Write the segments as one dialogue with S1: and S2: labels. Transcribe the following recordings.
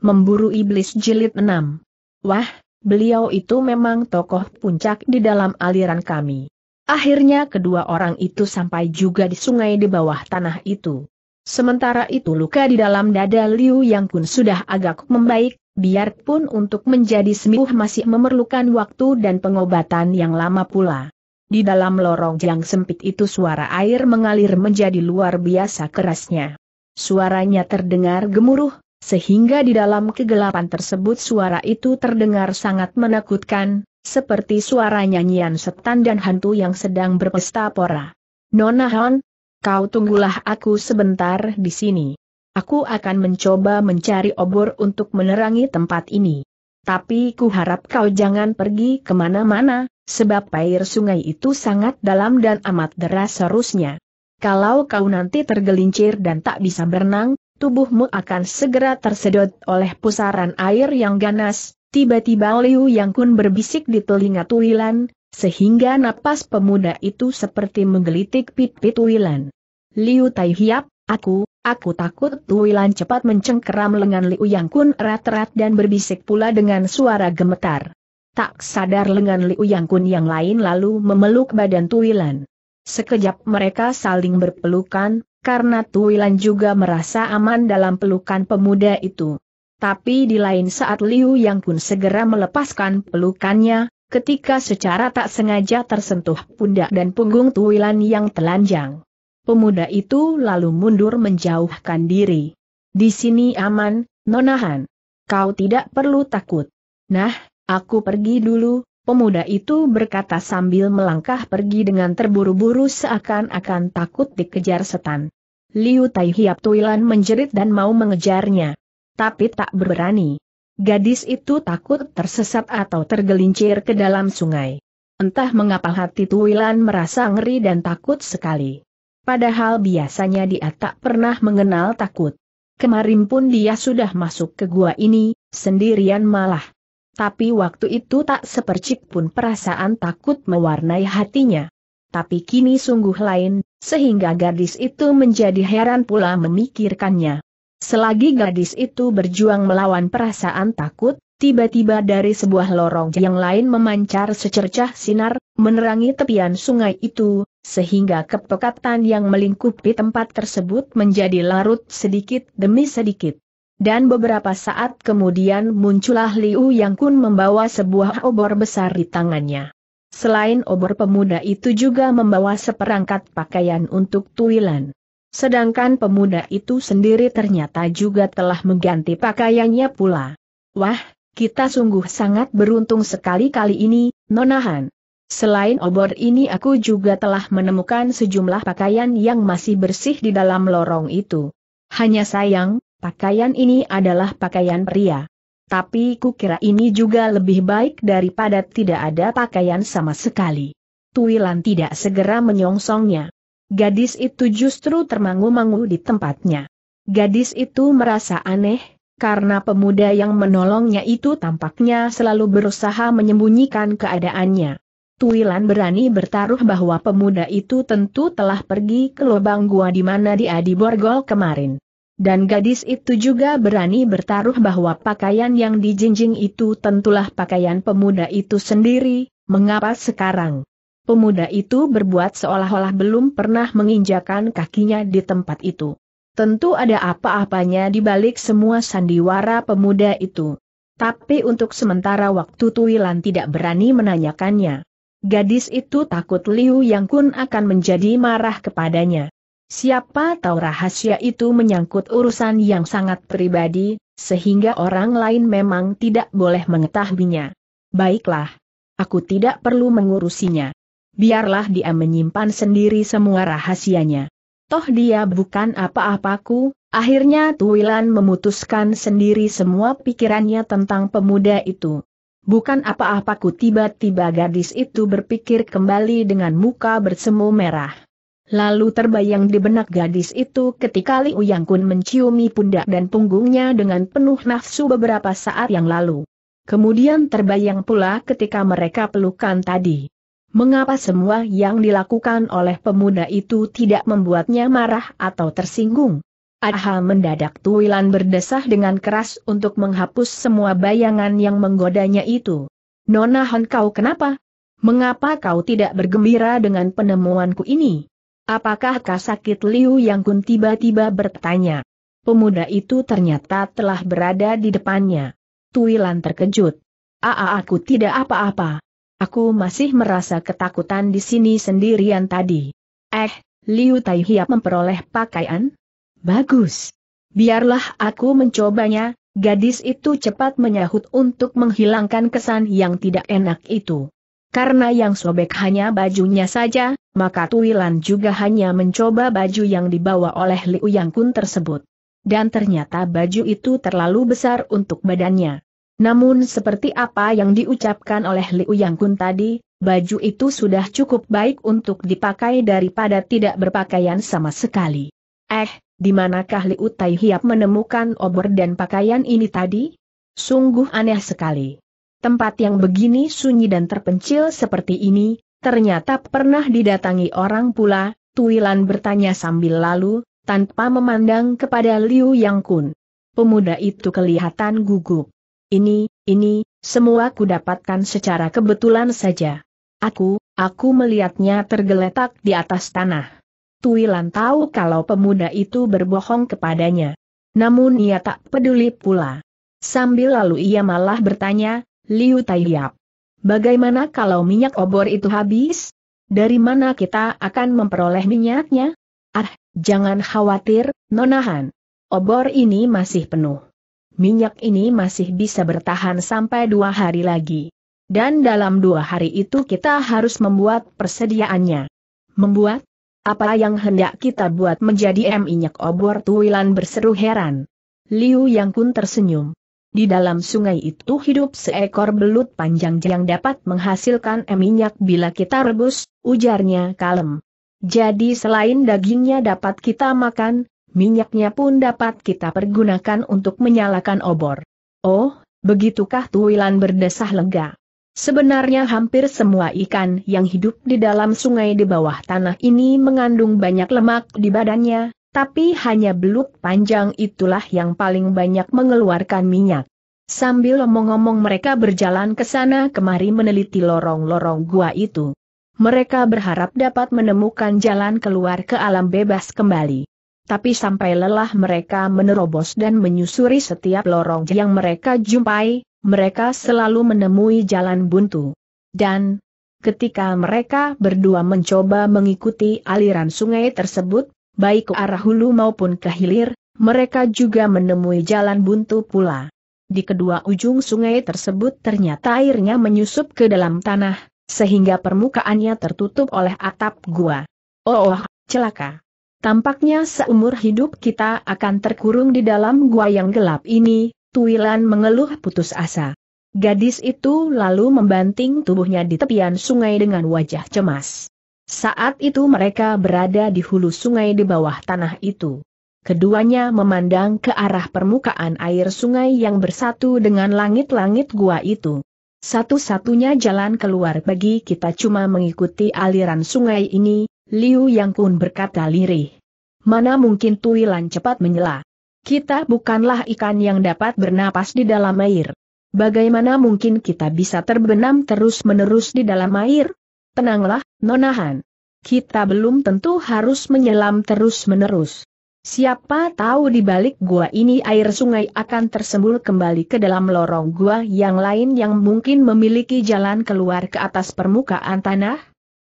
S1: Memburu Iblis Jilid 6. Wah, beliau itu memang tokoh puncak di dalam aliran kami. Akhirnya kedua orang itu sampai juga di sungai di bawah tanah itu. Sementara itu luka di dalam dada Liu Yang Kun sudah agak membaik, biarpun untuk menjadi sembuh masih memerlukan waktu dan pengobatan yang lama pula. Di dalam lorong yang sempit itu suara air mengalir menjadi luar biasa kerasnya. Suaranya terdengar gemuruh, sehingga di dalam kegelapan tersebut suara itu terdengar sangat menakutkan, seperti suara nyanyian setan dan hantu yang sedang berpesta pora. Nona Hon, kau tunggulah aku sebentar di sini. Aku akan mencoba mencari obor untuk menerangi tempat ini. Tapi ku harap kau jangan pergi kemana-mana, sebab air sungai itu sangat dalam dan amat deras seharusnya. Kalau kau nanti tergelincir dan tak bisa berenang, tubuhmu akan segera tersedot oleh pusaran air yang ganas, tiba-tiba Liu Yang Kun berbisik di telinga Tuilan, sehingga napas pemuda itu seperti menggelitik pipi Tuilan. Liu Tai Hiap, aku, aku takut Tuilan cepat mencengkeram lengan Liu Yang Kun erat-erat dan berbisik pula dengan suara gemetar. Tak sadar lengan Liu Yang Kun yang lain lalu memeluk badan Tuilan. Sekejap mereka saling berpelukan, karena Tuilan juga merasa aman dalam pelukan pemuda itu. Tapi di lain saat Liu Yang pun segera melepaskan pelukannya, ketika secara tak sengaja tersentuh pundak dan punggung Tuilan yang telanjang. Pemuda itu lalu mundur menjauhkan diri. Di sini aman, Nonahan. Kau tidak perlu takut. Nah, aku pergi dulu, Pemuda itu berkata sambil melangkah pergi dengan terburu-buru seakan-akan takut dikejar setan. Liu Tai Hiap Tuilan menjerit dan mau mengejarnya. Tapi tak berani. Gadis itu takut tersesat atau tergelincir ke dalam sungai. Entah mengapa hati Tuilan merasa ngeri dan takut sekali. Padahal biasanya dia tak pernah mengenal takut. Kemarin pun dia sudah masuk ke gua ini, sendirian malah. Tapi waktu itu tak sepercik pun perasaan takut mewarnai hatinya. Tapi kini sungguh lain, sehingga gadis itu menjadi heran pula memikirkannya. Selagi gadis itu berjuang melawan perasaan takut, tiba-tiba dari sebuah lorong yang lain memancar secercah sinar, menerangi tepian sungai itu, sehingga kepekatan yang melingkupi tempat tersebut menjadi larut sedikit demi sedikit. Dan beberapa saat kemudian muncullah Liu Yang Kun membawa sebuah obor besar di tangannya. Selain obor pemuda itu juga membawa seperangkat pakaian untuk tuilan. Sedangkan pemuda itu sendiri ternyata juga telah mengganti pakaiannya pula. Wah, kita sungguh sangat beruntung sekali kali ini, Nonahan. Selain obor ini aku juga telah menemukan sejumlah pakaian yang masih bersih di dalam lorong itu. Hanya sayang, Pakaian ini adalah pakaian pria. Tapi kukira ini juga lebih baik daripada tidak ada pakaian sama sekali. Tuilan tidak segera menyongsongnya. Gadis itu justru termangu-mangu di tempatnya. Gadis itu merasa aneh, karena pemuda yang menolongnya itu tampaknya selalu berusaha menyembunyikan keadaannya. Tuilan berani bertaruh bahwa pemuda itu tentu telah pergi ke lubang gua di mana dia diborgol kemarin. Dan gadis itu juga berani bertaruh bahwa pakaian yang dijinjing itu tentulah pakaian pemuda itu sendiri, mengapa sekarang? Pemuda itu berbuat seolah-olah belum pernah menginjakan kakinya di tempat itu. Tentu ada apa-apanya di balik semua sandiwara pemuda itu. Tapi untuk sementara waktu Tuilan tidak berani menanyakannya. Gadis itu takut Liu Yang Kun akan menjadi marah kepadanya. Siapa tahu rahasia itu menyangkut urusan yang sangat pribadi, sehingga orang lain memang tidak boleh mengetahuinya. Baiklah. Aku tidak perlu mengurusinya. Biarlah dia menyimpan sendiri semua rahasianya. Toh dia bukan apa-apaku, akhirnya Tuwilan memutuskan sendiri semua pikirannya tentang pemuda itu. Bukan apa-apaku tiba-tiba gadis itu berpikir kembali dengan muka bersemu merah. Lalu terbayang di benak gadis itu ketika Liu Yang Kun menciumi pundak dan punggungnya dengan penuh nafsu beberapa saat yang lalu. Kemudian terbayang pula ketika mereka pelukan tadi. Mengapa semua yang dilakukan oleh pemuda itu tidak membuatnya marah atau tersinggung? Aha, mendadak Tuilan berdesah dengan keras untuk menghapus semua bayangan yang menggodanya itu. Nona Han kau kenapa? Mengapa kau tidak bergembira dengan penemuanku ini? Apakah sakit Liu Yang Kun tiba-tiba bertanya? Pemuda itu ternyata telah berada di depannya. Tuilan terkejut. Aa aku tidak apa-apa. Aku masih merasa ketakutan di sini sendirian tadi. Eh, Liu Tai Hiap memperoleh pakaian? Bagus. Biarlah aku mencobanya, gadis itu cepat menyahut untuk menghilangkan kesan yang tidak enak itu. Karena yang sobek hanya bajunya saja, maka Tuilan juga hanya mencoba baju yang dibawa oleh Liu Yang Kun tersebut. Dan ternyata baju itu terlalu besar untuk badannya. Namun seperti apa yang diucapkan oleh Liu Yang Kun tadi, baju itu sudah cukup baik untuk dipakai daripada tidak berpakaian sama sekali. Eh, di manakah Liu Tai Hiap menemukan obor dan pakaian ini tadi? Sungguh aneh sekali. Tempat yang begini sunyi dan terpencil seperti ini, ternyata pernah didatangi orang pula, Tuilan bertanya sambil lalu, tanpa memandang kepada Liu Yang Kun. Pemuda itu kelihatan gugup. Ini, ini, semua ku dapatkan secara kebetulan saja. Aku, aku melihatnya tergeletak di atas tanah. Tuilan tahu kalau pemuda itu berbohong kepadanya. Namun ia tak peduli pula. Sambil lalu ia malah bertanya, Liu Taiyap. Bagaimana kalau minyak obor itu habis? Dari mana kita akan memperoleh minyaknya? Ah, jangan khawatir, nonahan. Obor ini masih penuh. Minyak ini masih bisa bertahan sampai dua hari lagi. Dan dalam dua hari itu kita harus membuat persediaannya. Membuat? Apa yang hendak kita buat menjadi minyak obor Tuilan berseru heran. Liu Yang Kun tersenyum. Di dalam sungai itu hidup seekor belut panjang yang dapat menghasilkan eh, minyak bila kita rebus, ujarnya kalem. Jadi selain dagingnya dapat kita makan, minyaknya pun dapat kita pergunakan untuk menyalakan obor. Oh, begitukah Tuwilan berdesah lega. Sebenarnya hampir semua ikan yang hidup di dalam sungai di bawah tanah ini mengandung banyak lemak di badannya, tapi hanya beluk panjang itulah yang paling banyak mengeluarkan minyak. Sambil omong-omong mereka berjalan ke sana kemari meneliti lorong-lorong gua itu. Mereka berharap dapat menemukan jalan keluar ke alam bebas kembali. Tapi sampai lelah mereka menerobos dan menyusuri setiap lorong yang mereka jumpai, mereka selalu menemui jalan buntu. Dan, ketika mereka berdua mencoba mengikuti aliran sungai tersebut, baik ke arah hulu maupun ke hilir, mereka juga menemui jalan buntu pula. Di kedua ujung sungai tersebut ternyata airnya menyusup ke dalam tanah, sehingga permukaannya tertutup oleh atap gua. Oh, oh celaka. Tampaknya seumur hidup kita akan terkurung di dalam gua yang gelap ini, Tuilan mengeluh putus asa. Gadis itu lalu membanting tubuhnya di tepian sungai dengan wajah cemas. Saat itu mereka berada di hulu sungai di bawah tanah itu. Keduanya memandang ke arah permukaan air sungai yang bersatu dengan langit-langit gua itu. Satu-satunya jalan keluar bagi kita cuma mengikuti aliran sungai ini, Liu Yang Kun berkata lirih. Mana mungkin Tuilan cepat menyela. Kita bukanlah ikan yang dapat bernapas di dalam air. Bagaimana mungkin kita bisa terbenam terus-menerus di dalam air? Tenanglah, Nonahan kita belum tentu harus menyelam terus-menerus. Siapa tahu di balik gua ini air sungai akan tersembul kembali ke dalam lorong gua yang lain yang mungkin memiliki jalan keluar ke atas permukaan tanah?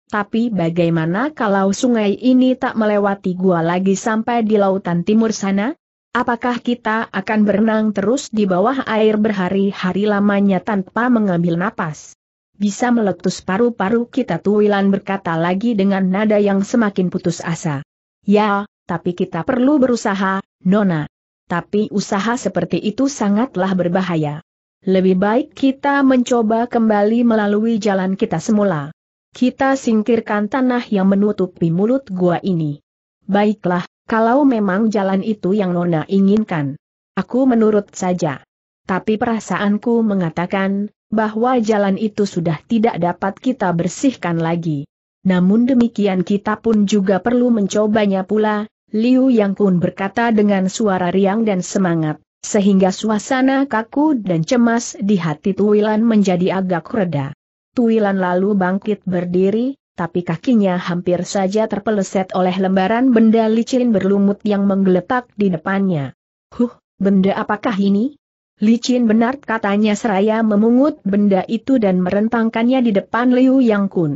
S1: Tapi bagaimana kalau sungai ini tak melewati gua lagi sampai di lautan timur sana? Apakah kita akan berenang terus di bawah air berhari-hari lamanya tanpa mengambil napas? Bisa meletus paru-paru kita Tuwilan berkata lagi dengan nada yang semakin putus asa. Ya, tapi kita perlu berusaha, Nona. Tapi usaha seperti itu sangatlah berbahaya. Lebih baik kita mencoba kembali melalui jalan kita semula. Kita singkirkan tanah yang menutupi mulut gua ini. Baiklah, kalau memang jalan itu yang Nona inginkan. Aku menurut saja. Tapi perasaanku mengatakan, bahwa jalan itu sudah tidak dapat kita bersihkan lagi. Namun demikian kita pun juga perlu mencobanya pula, Liu Yang Kun berkata dengan suara riang dan semangat, sehingga suasana kaku dan cemas di hati Tuilan menjadi agak reda. Tuilan lalu bangkit berdiri, tapi kakinya hampir saja terpeleset oleh lembaran benda licin berlumut yang menggeletak di depannya. Huh, benda apakah ini? Licin benar katanya seraya memungut benda itu dan merentangkannya di depan Liu Yang Kun.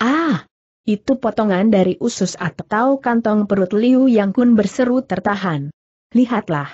S1: Ah! Itu potongan dari usus atau kantong perut Liu Yang Kun berseru tertahan. Lihatlah.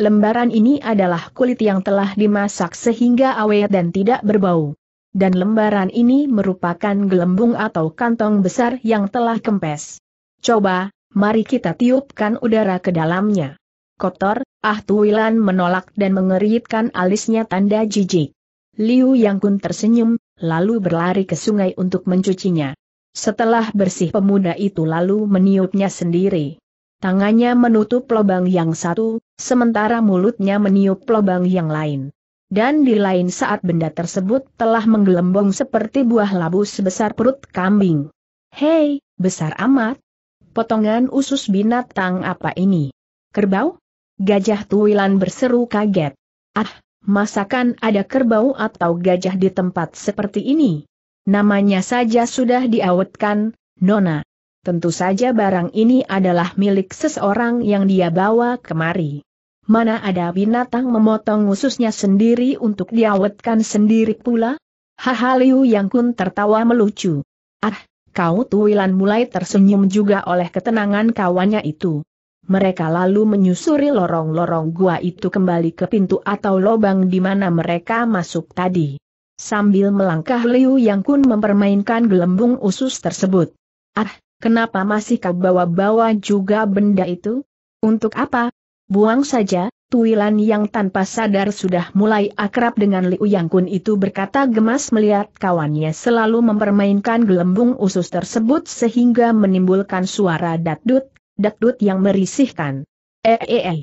S1: Lembaran ini adalah kulit yang telah dimasak sehingga awet dan tidak berbau. Dan lembaran ini merupakan gelembung atau kantong besar yang telah kempes. Coba, mari kita tiupkan udara ke dalamnya kotor, ah Tuilan menolak dan mengeritkan alisnya tanda jijik. Liu Yang Kun tersenyum, lalu berlari ke sungai untuk mencucinya. Setelah bersih pemuda itu lalu meniupnya sendiri. Tangannya menutup lubang yang satu, sementara mulutnya meniup lubang yang lain. Dan di lain saat benda tersebut telah menggelembung seperti buah labu sebesar perut kambing. Hei, besar amat! Potongan usus binatang apa ini? Kerbau? Gajah Tuilan berseru kaget. Ah, masakan ada kerbau atau gajah di tempat seperti ini? Namanya saja sudah diawetkan, Nona. Tentu saja barang ini adalah milik seseorang yang dia bawa kemari. Mana ada binatang memotong ususnya sendiri untuk diawetkan sendiri pula? Haha Liu Yang Kun tertawa melucu. Ah, kau Tuilan mulai tersenyum juga oleh ketenangan kawannya itu mereka lalu menyusuri lorong-lorong gua itu kembali ke pintu atau lobang di mana mereka masuk tadi. Sambil melangkah Liu Yang Kun mempermainkan gelembung usus tersebut. Ah, kenapa masih kau bawa-bawa juga benda itu? Untuk apa? Buang saja, Tuilan yang tanpa sadar sudah mulai akrab dengan Liu Yang Kun itu berkata gemas melihat kawannya selalu mempermainkan gelembung usus tersebut sehingga menimbulkan suara datdut Dakdut yang merisihkan. Eee. Eh, eh, eh.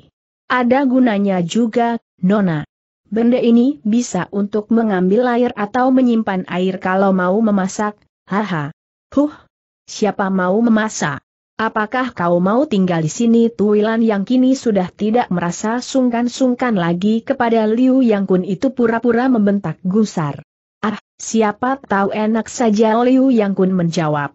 S1: Ada gunanya juga, Nona. Benda ini bisa untuk mengambil air atau menyimpan air kalau mau memasak, haha. Huh, siapa mau memasak? Apakah kau mau tinggal di sini Tuilan yang kini sudah tidak merasa sungkan-sungkan lagi kepada Liu Yang Kun itu pura-pura membentak gusar. Ah, siapa tahu enak saja Liu Yang Kun menjawab.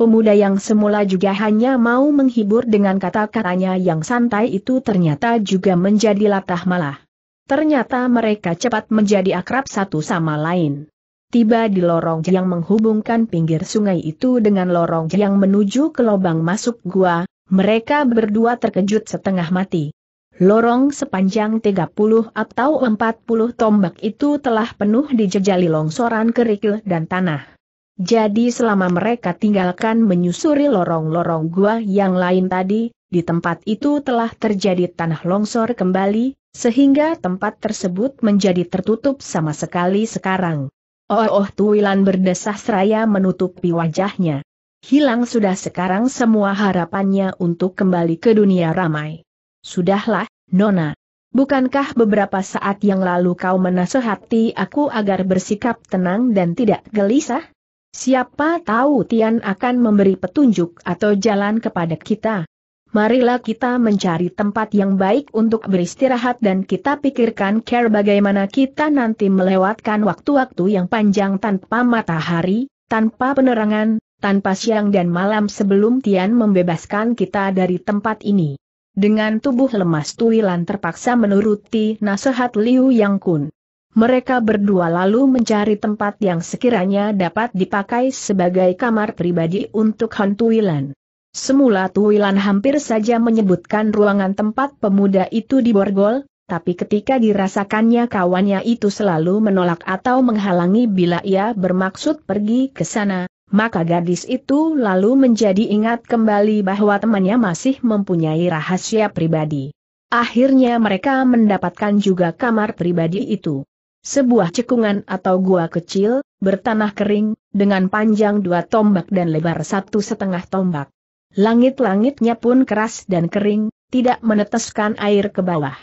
S1: Pemuda yang semula juga hanya mau menghibur dengan kata-katanya yang santai itu ternyata juga menjadi latah malah. Ternyata mereka cepat menjadi akrab satu sama lain. Tiba di lorong yang menghubungkan pinggir sungai itu dengan lorong yang menuju ke lubang masuk gua, mereka berdua terkejut setengah mati. Lorong sepanjang 30 atau 40 tombak itu telah penuh dijejali longsoran kerikil dan tanah. Jadi selama mereka tinggalkan menyusuri lorong-lorong gua yang lain tadi, di tempat itu telah terjadi tanah longsor kembali, sehingga tempat tersebut menjadi tertutup sama sekali sekarang. Oh, oh tuilan berdesah seraya menutupi wajahnya. Hilang sudah sekarang semua harapannya untuk kembali ke dunia ramai. Sudahlah, Nona. Bukankah beberapa saat yang lalu kau menasehati aku agar bersikap tenang dan tidak gelisah? Siapa tahu Tian akan memberi petunjuk atau jalan kepada kita. Marilah kita mencari tempat yang baik untuk beristirahat dan kita pikirkan care bagaimana kita nanti melewatkan waktu-waktu yang panjang tanpa matahari, tanpa penerangan, tanpa siang dan malam sebelum Tian membebaskan kita dari tempat ini. Dengan tubuh lemas Tuilan terpaksa menuruti nasihat Liu Yang Kun mereka berdua lalu mencari tempat yang sekiranya dapat dipakai sebagai kamar pribadi untuk Han Tuilan. Semula Tuilan hampir saja menyebutkan ruangan tempat pemuda itu di Borgol, tapi ketika dirasakannya kawannya itu selalu menolak atau menghalangi bila ia bermaksud pergi ke sana, maka gadis itu lalu menjadi ingat kembali bahwa temannya masih mempunyai rahasia pribadi. Akhirnya mereka mendapatkan juga kamar pribadi itu sebuah cekungan atau gua kecil, bertanah kering, dengan panjang dua tombak dan lebar satu setengah tombak. Langit-langitnya pun keras dan kering, tidak meneteskan air ke bawah.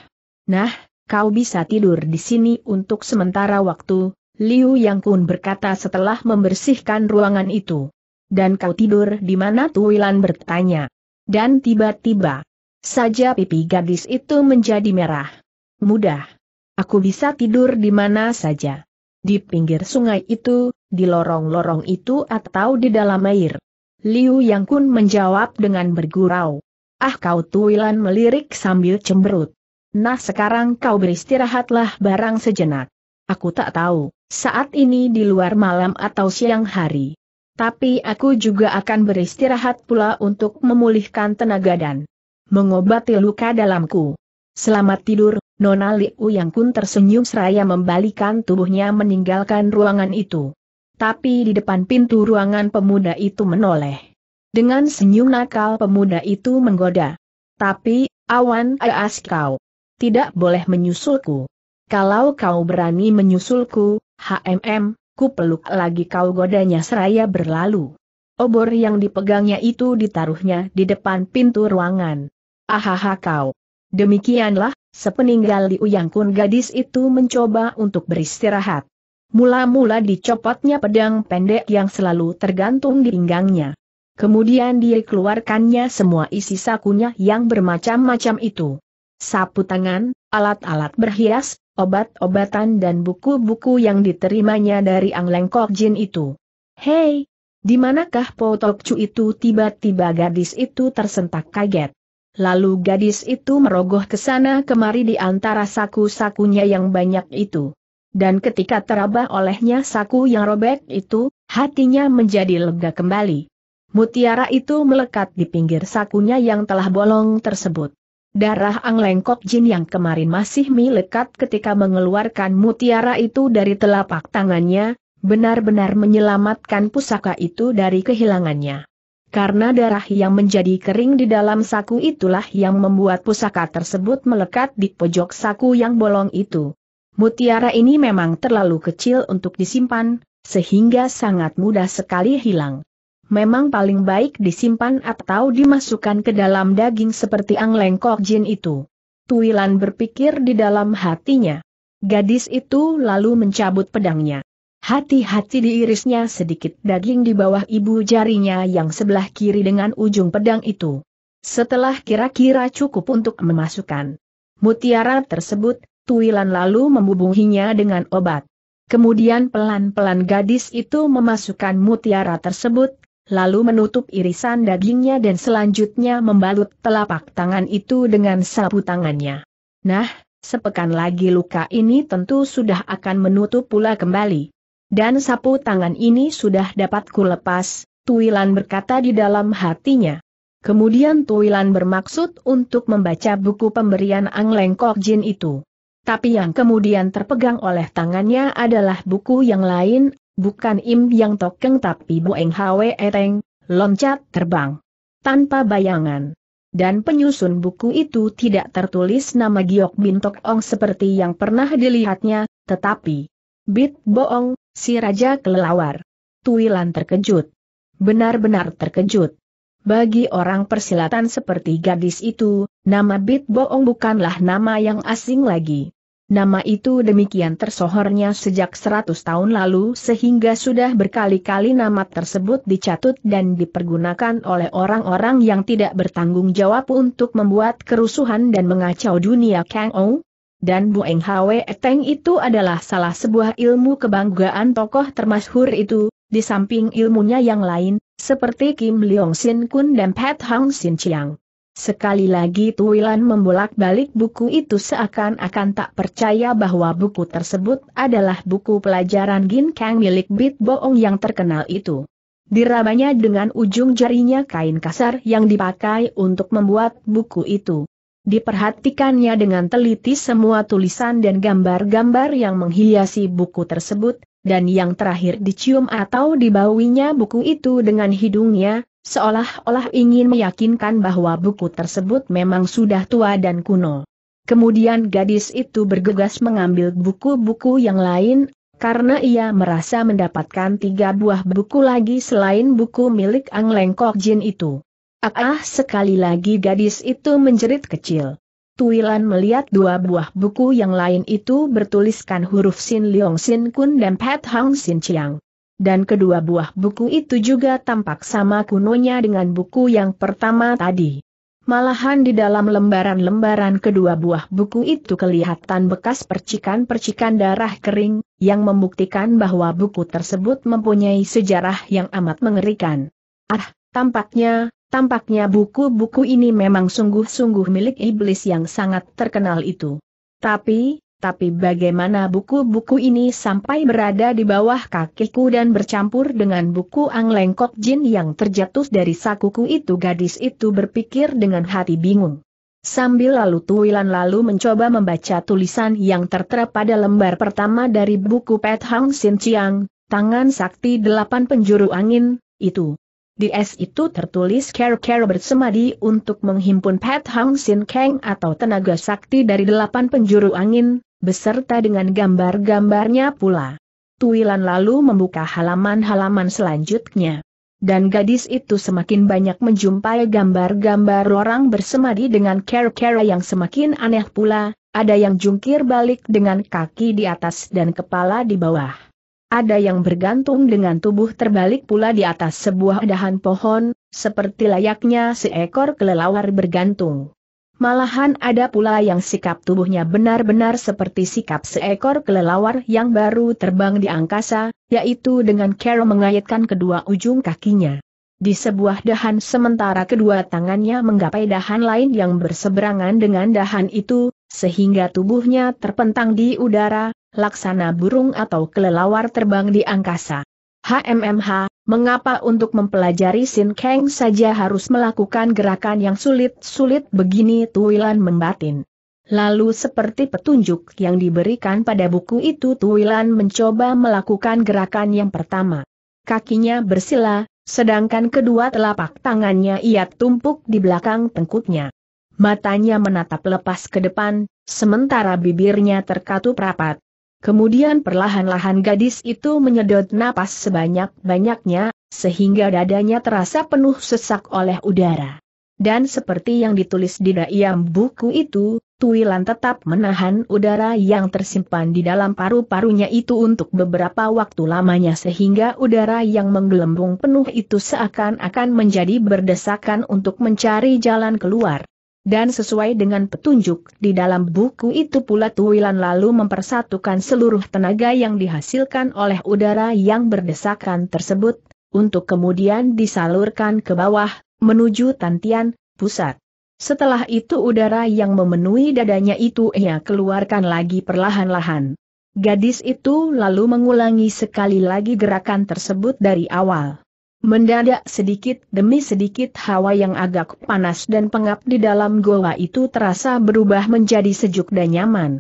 S1: Nah, kau bisa tidur di sini untuk sementara waktu, Liu Yang Kun berkata setelah membersihkan ruangan itu. Dan kau tidur di mana Tuilan bertanya. Dan tiba-tiba, saja pipi gadis itu menjadi merah. Mudah. Aku bisa tidur di mana saja. Di pinggir sungai itu, di lorong-lorong itu atau di dalam air. Liu Yang Kun menjawab dengan bergurau. Ah kau tuilan melirik sambil cemberut. Nah sekarang kau beristirahatlah barang sejenak. Aku tak tahu, saat ini di luar malam atau siang hari. Tapi aku juga akan beristirahat pula untuk memulihkan tenaga dan mengobati luka dalamku. Selamat tidur, Nona Liu Yang Kun tersenyum seraya membalikan tubuhnya meninggalkan ruangan itu. Tapi di depan pintu ruangan pemuda itu menoleh. Dengan senyum nakal pemuda itu menggoda. Tapi, awan aas kau. Tidak boleh menyusulku. Kalau kau berani menyusulku, HMM, ku peluk lagi kau godanya seraya berlalu. Obor yang dipegangnya itu ditaruhnya di depan pintu ruangan. Ahaha kau. Demikianlah Sepeninggal diuyangkun gadis itu mencoba untuk beristirahat. Mula-mula dicopotnya pedang pendek yang selalu tergantung di pinggangnya. Kemudian dia keluarkannya semua isi sakunya yang bermacam-macam itu. Sapu tangan, alat-alat berhias, obat-obatan dan buku-buku yang diterimanya dari Ang Lengkok Jin itu. Hei, di manakah Potok Chu itu tiba-tiba gadis itu tersentak kaget. Lalu gadis itu merogoh ke sana kemari di antara saku-sakunya yang banyak itu. Dan ketika teraba olehnya saku yang robek itu, hatinya menjadi lega kembali. Mutiara itu melekat di pinggir sakunya yang telah bolong tersebut. Darah Ang Lengkok Jin yang kemarin masih melekat ketika mengeluarkan mutiara itu dari telapak tangannya, benar-benar menyelamatkan pusaka itu dari kehilangannya. Karena darah yang menjadi kering di dalam saku itulah yang membuat pusaka tersebut melekat di pojok saku yang bolong itu. Mutiara ini memang terlalu kecil untuk disimpan, sehingga sangat mudah sekali hilang. Memang paling baik disimpan atau dimasukkan ke dalam daging seperti angleng Jin itu. Tuilan berpikir di dalam hatinya. Gadis itu lalu mencabut pedangnya. Hati-hati diirisnya sedikit daging di bawah ibu jarinya yang sebelah kiri dengan ujung pedang itu. Setelah kira-kira cukup untuk memasukkan mutiara tersebut, Tuilan lalu membubunginya dengan obat. Kemudian pelan-pelan gadis itu memasukkan mutiara tersebut, lalu menutup irisan dagingnya dan selanjutnya membalut telapak tangan itu dengan sapu tangannya. Nah, sepekan lagi luka ini tentu sudah akan menutup pula kembali. Dan sapu tangan ini sudah dapat kulepas, Tuilan berkata di dalam hatinya. Kemudian Tuilan bermaksud untuk membaca buku pemberian Ang Lengkok Jin itu. Tapi yang kemudian terpegang oleh tangannya adalah buku yang lain, bukan Im Yang Tokeng tapi Boeng Hwe Eteng, loncat terbang. Tanpa bayangan. Dan penyusun buku itu tidak tertulis nama Giok Bintok Ong seperti yang pernah dilihatnya, tetapi Bit Boong, Si Raja kelelawar. Tuilan terkejut. Benar-benar terkejut. Bagi orang persilatan seperti gadis itu, nama Bit Boong bukanlah nama yang asing lagi. Nama itu demikian tersohornya sejak seratus tahun lalu sehingga sudah berkali-kali nama tersebut dicatut dan dipergunakan oleh orang-orang yang tidak bertanggung jawab untuk membuat kerusuhan dan mengacau dunia Kang Ou, dan Bu Eng Hwe Teng itu adalah salah sebuah ilmu kebanggaan tokoh termasyhur itu, di samping ilmunya yang lain, seperti Kim Leong Sin Kun dan Pat Hong Sin Chiang. Sekali lagi Tuilan membolak-balik buku itu seakan-akan tak percaya bahwa buku tersebut adalah buku pelajaran Gin Kang milik Bit Boong yang terkenal itu. Dirabanya dengan ujung jarinya kain kasar yang dipakai untuk membuat buku itu. Diperhatikannya dengan teliti semua tulisan dan gambar-gambar yang menghiasi buku tersebut, dan yang terakhir dicium atau dibauinya buku itu dengan hidungnya, seolah-olah ingin meyakinkan bahwa buku tersebut memang sudah tua dan kuno. Kemudian gadis itu bergegas mengambil buku-buku yang lain, karena ia merasa mendapatkan tiga buah buku lagi selain buku milik Ang Lengkok Jin itu. Ah, sekali lagi gadis itu menjerit kecil. Tuilan melihat dua buah buku yang lain itu bertuliskan huruf Sin Liong Sin Kun dan Pat Hang Sin Chiang. Dan kedua buah buku itu juga tampak sama kunonya dengan buku yang pertama tadi. Malahan di dalam lembaran-lembaran kedua buah buku itu kelihatan bekas percikan-percikan darah kering, yang membuktikan bahwa buku tersebut mempunyai sejarah yang amat mengerikan. Ah, tampaknya, Tampaknya buku-buku ini memang sungguh-sungguh milik iblis yang sangat terkenal itu. Tapi, tapi bagaimana buku-buku ini sampai berada di bawah kakiku dan bercampur dengan buku Ang Jin yang terjatuh dari sakuku itu gadis itu berpikir dengan hati bingung. Sambil lalu Tuilan lalu mencoba membaca tulisan yang tertera pada lembar pertama dari buku Pet Hang Sin Chiang, Tangan Sakti Delapan Penjuru Angin, itu. Di es itu tertulis Care Care bersemadi untuk menghimpun Pat Hang Sin Kang atau tenaga sakti dari delapan penjuru angin, beserta dengan gambar-gambarnya pula. Tuilan lalu membuka halaman-halaman selanjutnya. Dan gadis itu semakin banyak menjumpai gambar-gambar orang bersemadi dengan care-care yang semakin aneh pula, ada yang jungkir balik dengan kaki di atas dan kepala di bawah. Ada yang bergantung dengan tubuh terbalik pula di atas sebuah dahan pohon, seperti layaknya seekor kelelawar bergantung. Malahan ada pula yang sikap tubuhnya benar-benar seperti sikap seekor kelelawar yang baru terbang di angkasa, yaitu dengan cara mengaitkan kedua ujung kakinya. Di sebuah dahan sementara kedua tangannya menggapai dahan lain yang berseberangan dengan dahan itu, sehingga tubuhnya terpentang di udara, laksana burung atau kelelawar terbang di angkasa. HMMH, mengapa untuk mempelajari Sin Kang saja harus melakukan gerakan yang sulit-sulit begini Tuilan membatin. Lalu seperti petunjuk yang diberikan pada buku itu Tuilan mencoba melakukan gerakan yang pertama. Kakinya bersila, sedangkan kedua telapak tangannya ia tumpuk di belakang tengkuknya. Matanya menatap lepas ke depan, sementara bibirnya terkatup rapat. Kemudian perlahan-lahan gadis itu menyedot napas sebanyak-banyaknya, sehingga dadanya terasa penuh sesak oleh udara. Dan seperti yang ditulis di dalam buku itu, Tuilan tetap menahan udara yang tersimpan di dalam paru-parunya itu untuk beberapa waktu lamanya sehingga udara yang menggelembung penuh itu seakan-akan menjadi berdesakan untuk mencari jalan keluar. Dan sesuai dengan petunjuk di dalam buku itu pula Tuwilan lalu mempersatukan seluruh tenaga yang dihasilkan oleh udara yang berdesakan tersebut, untuk kemudian disalurkan ke bawah, menuju Tantian, pusat. Setelah itu udara yang memenuhi dadanya itu ia keluarkan lagi perlahan-lahan. Gadis itu lalu mengulangi sekali lagi gerakan tersebut dari awal. Mendadak sedikit demi sedikit hawa yang agak panas dan pengap di dalam goa itu terasa berubah menjadi sejuk dan nyaman.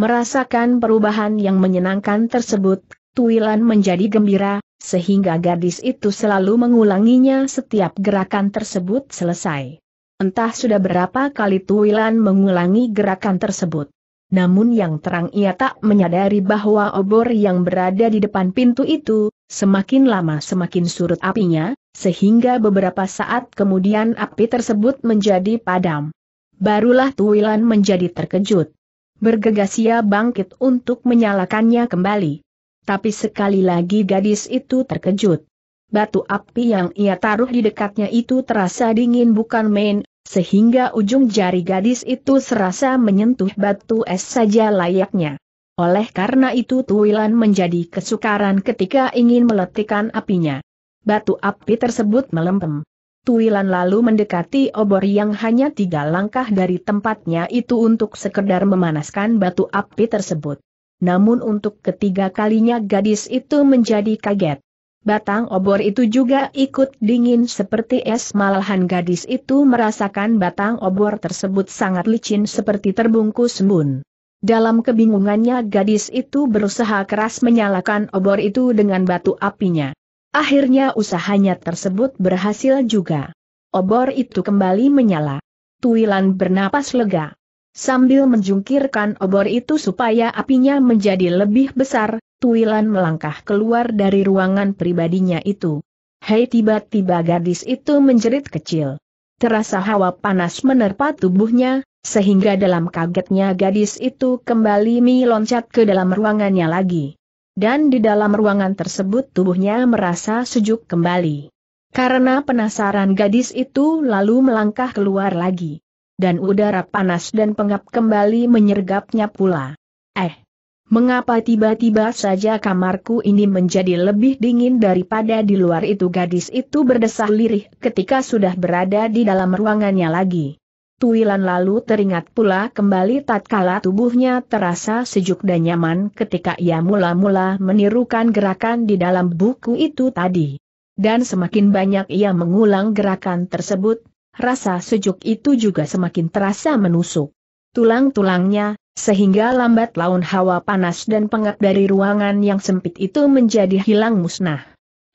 S1: Merasakan perubahan yang menyenangkan tersebut, Tuilan menjadi gembira, sehingga gadis itu selalu mengulanginya setiap gerakan tersebut selesai. Entah sudah berapa kali Tuilan mengulangi gerakan tersebut. Namun yang terang ia tak menyadari bahwa obor yang berada di depan pintu itu, semakin lama semakin surut apinya, sehingga beberapa saat kemudian api tersebut menjadi padam. Barulah Tuwilan menjadi terkejut. Bergegas ia bangkit untuk menyalakannya kembali. Tapi sekali lagi gadis itu terkejut. Batu api yang ia taruh di dekatnya itu terasa dingin bukan main, sehingga ujung jari gadis itu serasa menyentuh batu es saja layaknya. Oleh karena itu Tuilan menjadi kesukaran ketika ingin meletikkan apinya. Batu api tersebut melempem. Tuilan lalu mendekati obor yang hanya tiga langkah dari tempatnya itu untuk sekedar memanaskan batu api tersebut. Namun untuk ketiga kalinya gadis itu menjadi kaget. Batang obor itu juga ikut dingin seperti es malahan gadis itu merasakan batang obor tersebut sangat licin seperti terbungkus embun. Dalam kebingungannya gadis itu berusaha keras menyalakan obor itu dengan batu apinya. Akhirnya usahanya tersebut berhasil juga. Obor itu kembali menyala. Tuilan bernapas lega. Sambil menjungkirkan obor itu supaya apinya menjadi lebih besar, Tuilan melangkah keluar dari ruangan pribadinya itu. Hei tiba-tiba gadis itu menjerit kecil. Terasa hawa panas menerpa tubuhnya, sehingga dalam kagetnya gadis itu kembali meloncat ke dalam ruangannya lagi. Dan di dalam ruangan tersebut tubuhnya merasa sejuk kembali. Karena penasaran gadis itu lalu melangkah keluar lagi. Dan udara panas dan pengap kembali menyergapnya pula. Eh, Mengapa tiba-tiba saja kamarku ini menjadi lebih dingin daripada di luar itu gadis itu berdesah lirih ketika sudah berada di dalam ruangannya lagi. Tuilan lalu teringat pula kembali tatkala tubuhnya terasa sejuk dan nyaman ketika ia mula-mula menirukan gerakan di dalam buku itu tadi. Dan semakin banyak ia mengulang gerakan tersebut, rasa sejuk itu juga semakin terasa menusuk. Tulang-tulangnya, sehingga lambat laun hawa panas dan pengap dari ruangan yang sempit itu menjadi hilang musnah.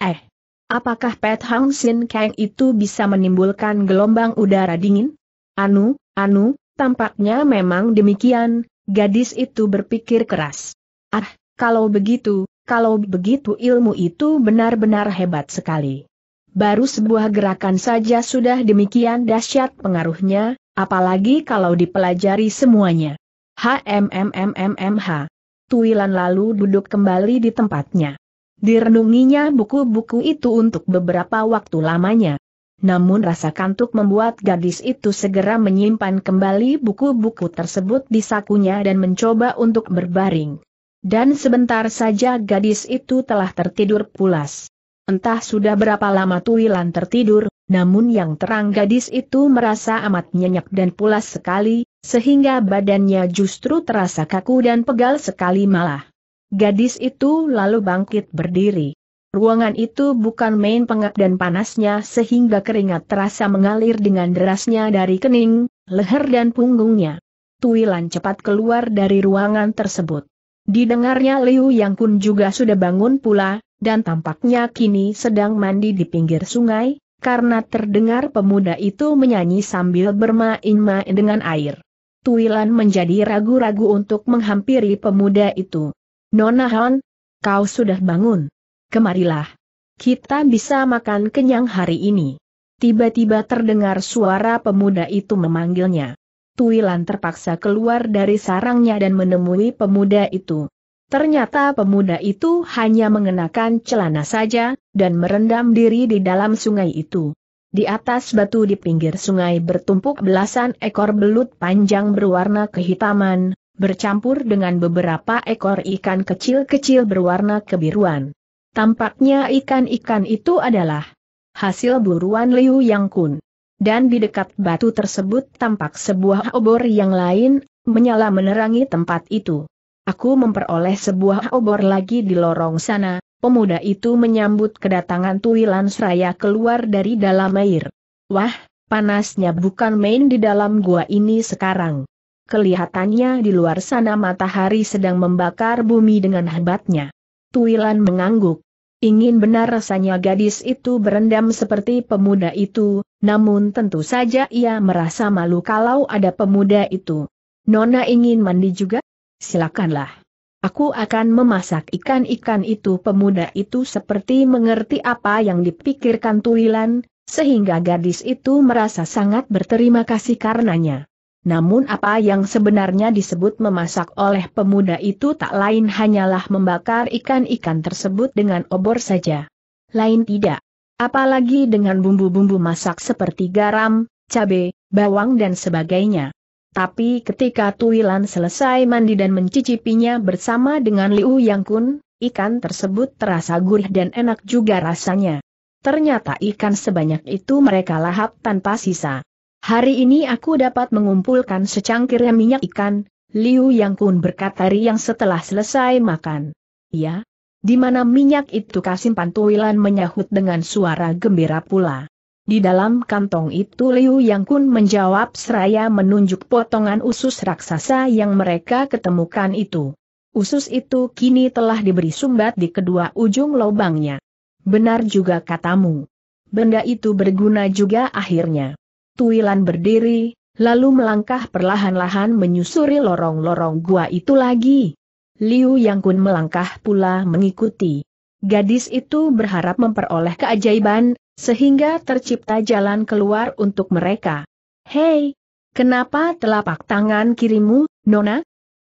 S1: Eh, apakah Pet Hang Sin Kang itu bisa menimbulkan gelombang udara dingin? Anu, anu, tampaknya memang demikian, gadis itu berpikir keras. Ah, kalau begitu, kalau begitu ilmu itu benar-benar hebat sekali. Baru sebuah gerakan saja sudah demikian dahsyat pengaruhnya, apalagi kalau dipelajari semuanya. HMMMMMH. Tuilan lalu duduk kembali di tempatnya. Direnunginya buku-buku itu untuk beberapa waktu lamanya. Namun rasa kantuk membuat gadis itu segera menyimpan kembali buku-buku tersebut di sakunya dan mencoba untuk berbaring. Dan sebentar saja gadis itu telah tertidur pulas. Entah sudah berapa lama Tuilan tertidur, namun yang terang gadis itu merasa amat nyenyak dan pulas sekali, sehingga badannya justru terasa kaku dan pegal sekali malah. Gadis itu lalu bangkit berdiri. Ruangan itu bukan main pengap dan panasnya sehingga keringat terasa mengalir dengan derasnya dari kening, leher dan punggungnya. Tuilan cepat keluar dari ruangan tersebut. Didengarnya Liu Yang Kun juga sudah bangun pula, dan tampaknya kini sedang mandi di pinggir sungai, karena terdengar pemuda itu menyanyi sambil bermain-main dengan air. Tuilan menjadi ragu-ragu untuk menghampiri pemuda itu. Nona Han, kau sudah bangun. Kemarilah. Kita bisa makan kenyang hari ini. Tiba-tiba terdengar suara pemuda itu memanggilnya. Tuilan terpaksa keluar dari sarangnya dan menemui pemuda itu. Ternyata pemuda itu hanya mengenakan celana saja, dan merendam diri di dalam sungai itu. Di atas batu di pinggir sungai bertumpuk belasan ekor belut panjang berwarna kehitaman, bercampur dengan beberapa ekor ikan kecil-kecil berwarna kebiruan. Tampaknya ikan-ikan itu adalah hasil buruan Liu Yang Kun. Dan di dekat batu tersebut tampak sebuah obor yang lain, menyala menerangi tempat itu. Aku memperoleh sebuah obor lagi di lorong sana, Pemuda itu menyambut kedatangan Tuilan Seraya keluar dari dalam air. Wah, panasnya bukan main di dalam gua ini sekarang. Kelihatannya di luar sana matahari sedang membakar bumi dengan hebatnya. Tuilan mengangguk. Ingin benar rasanya gadis itu berendam seperti pemuda itu, namun tentu saja ia merasa malu kalau ada pemuda itu. Nona ingin mandi juga? Silakanlah. Aku akan memasak ikan-ikan itu pemuda itu seperti mengerti apa yang dipikirkan Tuilan, sehingga gadis itu merasa sangat berterima kasih karenanya. Namun apa yang sebenarnya disebut memasak oleh pemuda itu tak lain hanyalah membakar ikan-ikan tersebut dengan obor saja. Lain tidak. Apalagi dengan bumbu-bumbu masak seperti garam, cabai, bawang dan sebagainya. Tapi ketika Tuilan selesai mandi dan mencicipinya bersama dengan Liu Yang Kun, ikan tersebut terasa gurih dan enak juga rasanya. Ternyata ikan sebanyak itu mereka lahap tanpa sisa. Hari ini aku dapat mengumpulkan secangkir minyak ikan, Liu Yang Kun berkata Riang setelah selesai makan. Ya, di mana minyak itu kasimpan Tuilan menyahut dengan suara gembira pula. Di dalam kantong itu Liu Yang Kun menjawab seraya menunjuk potongan usus raksasa yang mereka ketemukan itu. Usus itu kini telah diberi sumbat di kedua ujung lubangnya. Benar juga katamu. Benda itu berguna juga akhirnya. Tuilan berdiri, lalu melangkah perlahan-lahan menyusuri lorong-lorong gua itu lagi. Liu Yang Kun melangkah pula mengikuti. Gadis itu berharap memperoleh keajaiban, sehingga tercipta jalan keluar untuk mereka. Hei, kenapa telapak tangan kirimu, Nona?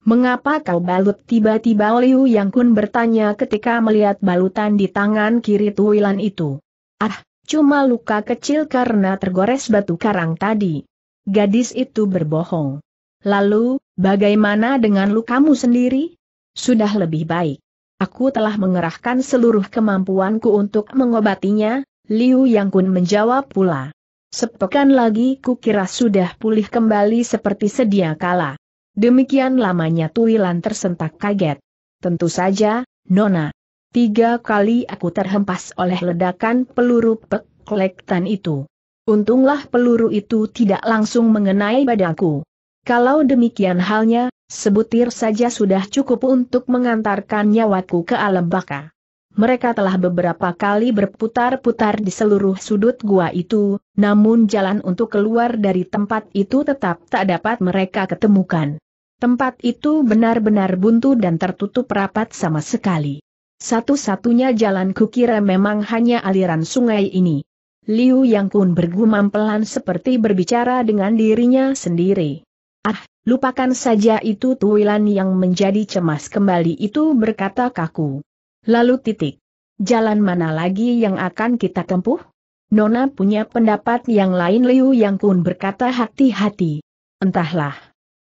S1: Mengapa kau balut tiba-tiba Liu Yang Kun bertanya ketika melihat balutan di tangan kiri Tuilan itu. Ah, cuma luka kecil karena tergores batu karang tadi. Gadis itu berbohong. Lalu, bagaimana dengan lukamu sendiri? Sudah lebih baik. Aku telah mengerahkan seluruh kemampuanku untuk mengobatinya, Liu Yang Kun menjawab pula. Sepekan lagi kukira sudah pulih kembali seperti sedia kala. Demikian lamanya Tuilan tersentak kaget. Tentu saja, Nona. Tiga kali aku terhempas oleh ledakan peluru peklektan itu. Untunglah peluru itu tidak langsung mengenai badanku. Kalau demikian halnya, Sebutir saja sudah cukup untuk mengantarkan nyawaku ke alam baka. Mereka telah beberapa kali berputar-putar di seluruh sudut gua itu, namun jalan untuk keluar dari tempat itu tetap tak dapat mereka ketemukan. Tempat itu benar-benar buntu dan tertutup rapat sama sekali. Satu-satunya jalan kukira memang hanya aliran sungai ini. Liu Yang Kun bergumam pelan seperti berbicara dengan dirinya sendiri. Ah, Lupakan saja itu Tuilan yang menjadi cemas kembali itu berkata kaku. Lalu titik. Jalan mana lagi yang akan kita tempuh? Nona punya pendapat yang lain Liu Yang Kun berkata hati-hati. Entahlah.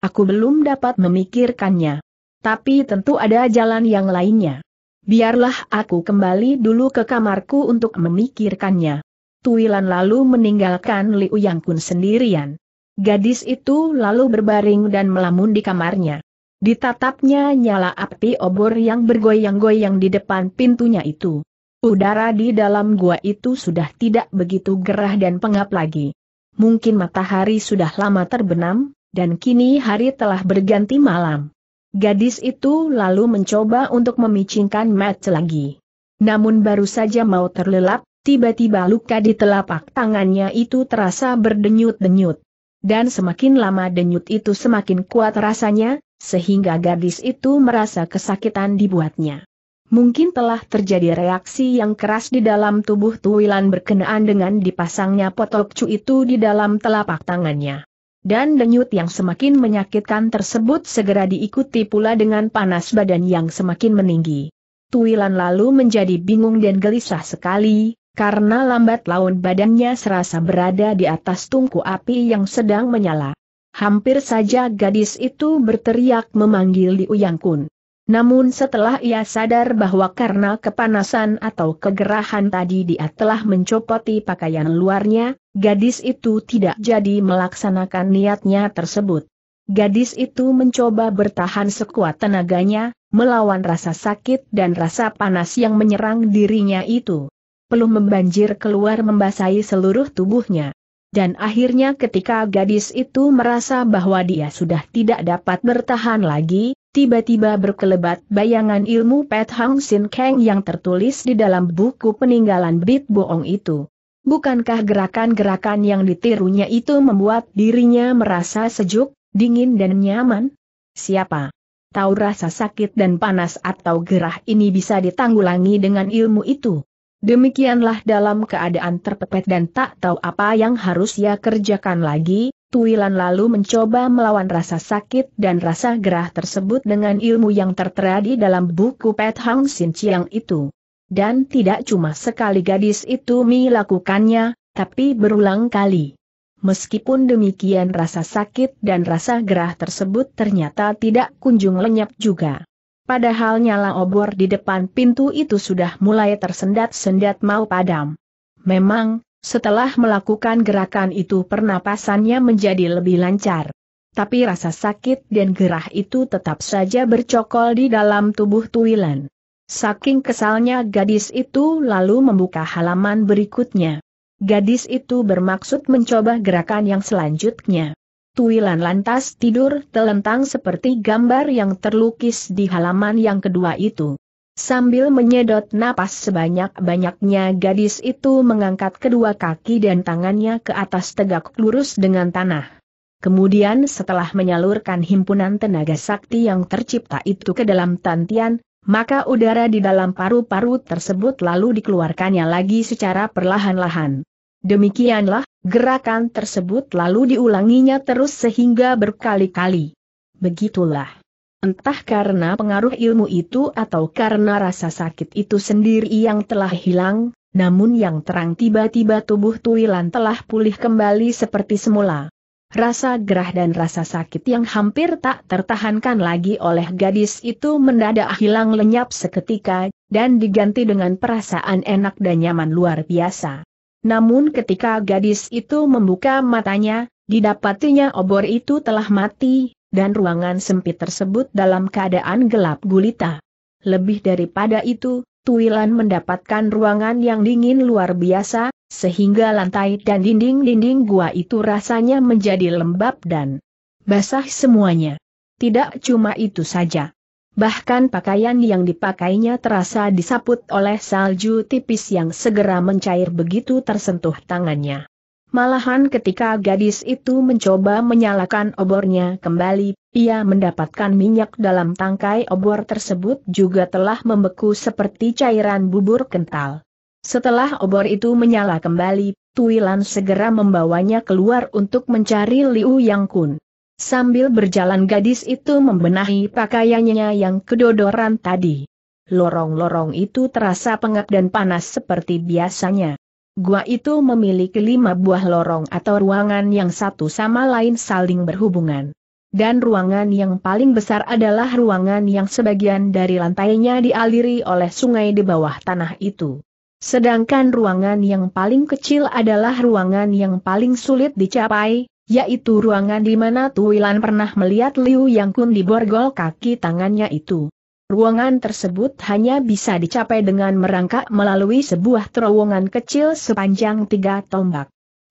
S1: Aku belum dapat memikirkannya. Tapi tentu ada jalan yang lainnya. Biarlah aku kembali dulu ke kamarku untuk memikirkannya. Tuilan lalu meninggalkan Liu Yang Kun sendirian. Gadis itu lalu berbaring dan melamun di kamarnya. Ditatapnya nyala api obor yang bergoyang-goyang di depan pintunya itu. Udara di dalam gua itu sudah tidak begitu gerah dan pengap lagi. Mungkin matahari sudah lama terbenam, dan kini hari telah berganti malam. Gadis itu lalu mencoba untuk memicingkan mat lagi. Namun baru saja mau terlelap, tiba-tiba luka di telapak tangannya itu terasa berdenyut-denyut dan semakin lama denyut itu semakin kuat rasanya, sehingga gadis itu merasa kesakitan dibuatnya. Mungkin telah terjadi reaksi yang keras di dalam tubuh Tuwilan berkenaan dengan dipasangnya potokcu itu di dalam telapak tangannya. Dan denyut yang semakin menyakitkan tersebut segera diikuti pula dengan panas badan yang semakin meninggi. Tuwilan lalu menjadi bingung dan gelisah sekali, karena lambat laun badannya serasa berada di atas tungku api yang sedang menyala. Hampir saja gadis itu berteriak memanggil Liu Yang Kun. Namun setelah ia sadar bahwa karena kepanasan atau kegerahan tadi dia telah mencopoti pakaian luarnya, gadis itu tidak jadi melaksanakan niatnya tersebut. Gadis itu mencoba bertahan sekuat tenaganya, melawan rasa sakit dan rasa panas yang menyerang dirinya itu peluh membanjir keluar membasahi seluruh tubuhnya. Dan akhirnya ketika gadis itu merasa bahwa dia sudah tidak dapat bertahan lagi, tiba-tiba berkelebat bayangan ilmu Pet Hang Sin Kang yang tertulis di dalam buku peninggalan Bit Boong itu. Bukankah gerakan-gerakan yang ditirunya itu membuat dirinya merasa sejuk, dingin dan nyaman? Siapa? Tahu rasa sakit dan panas atau gerah ini bisa ditanggulangi dengan ilmu itu. Demikianlah dalam keadaan terpepet dan tak tahu apa yang harus ia kerjakan lagi, Tuilan lalu mencoba melawan rasa sakit dan rasa gerah tersebut dengan ilmu yang tertera di dalam buku Pet Hang Sin Chiang itu. Dan tidak cuma sekali gadis itu melakukannya, tapi berulang kali. Meskipun demikian rasa sakit dan rasa gerah tersebut ternyata tidak kunjung lenyap juga. Padahal nyala obor di depan pintu itu sudah mulai tersendat-sendat mau padam. Memang, setelah melakukan gerakan itu pernapasannya menjadi lebih lancar. Tapi rasa sakit dan gerah itu tetap saja bercokol di dalam tubuh Tuilan. Saking kesalnya gadis itu lalu membuka halaman berikutnya. Gadis itu bermaksud mencoba gerakan yang selanjutnya. Tuilan lantas tidur telentang seperti gambar yang terlukis di halaman yang kedua itu. Sambil menyedot napas sebanyak-banyaknya gadis itu mengangkat kedua kaki dan tangannya ke atas tegak lurus dengan tanah. Kemudian setelah menyalurkan himpunan tenaga sakti yang tercipta itu ke dalam tantian, maka udara di dalam paru-paru tersebut lalu dikeluarkannya lagi secara perlahan-lahan. Demikianlah, Gerakan tersebut lalu diulanginya terus sehingga berkali-kali. Begitulah. Entah karena pengaruh ilmu itu atau karena rasa sakit itu sendiri yang telah hilang, namun yang terang tiba-tiba tubuh Tuilan telah pulih kembali seperti semula. Rasa gerah dan rasa sakit yang hampir tak tertahankan lagi oleh gadis itu mendadak hilang lenyap seketika, dan diganti dengan perasaan enak dan nyaman luar biasa. Namun ketika gadis itu membuka matanya, didapatinya obor itu telah mati, dan ruangan sempit tersebut dalam keadaan gelap gulita. Lebih daripada itu, Tuilan mendapatkan ruangan yang dingin luar biasa, sehingga lantai dan dinding-dinding gua itu rasanya menjadi lembab dan basah semuanya. Tidak cuma itu saja bahkan pakaian yang dipakainya terasa disaput oleh salju tipis yang segera mencair begitu tersentuh tangannya. Malahan ketika gadis itu mencoba menyalakan obornya kembali, ia mendapatkan minyak dalam tangkai obor tersebut juga telah membeku seperti cairan bubur kental. Setelah obor itu menyala kembali, Tuilan segera membawanya keluar untuk mencari Liu Yang Kun. Sambil berjalan gadis itu membenahi pakaiannya yang kedodoran tadi. Lorong-lorong itu terasa pengap dan panas seperti biasanya. Gua itu memiliki lima buah lorong atau ruangan yang satu sama lain saling berhubungan. Dan ruangan yang paling besar adalah ruangan yang sebagian dari lantainya dialiri oleh sungai di bawah tanah itu. Sedangkan ruangan yang paling kecil adalah ruangan yang paling sulit dicapai, yaitu ruangan di mana Tuilan pernah melihat Liu Yang Kun diborgol kaki tangannya itu. Ruangan tersebut hanya bisa dicapai dengan merangkak melalui sebuah terowongan kecil sepanjang tiga tombak.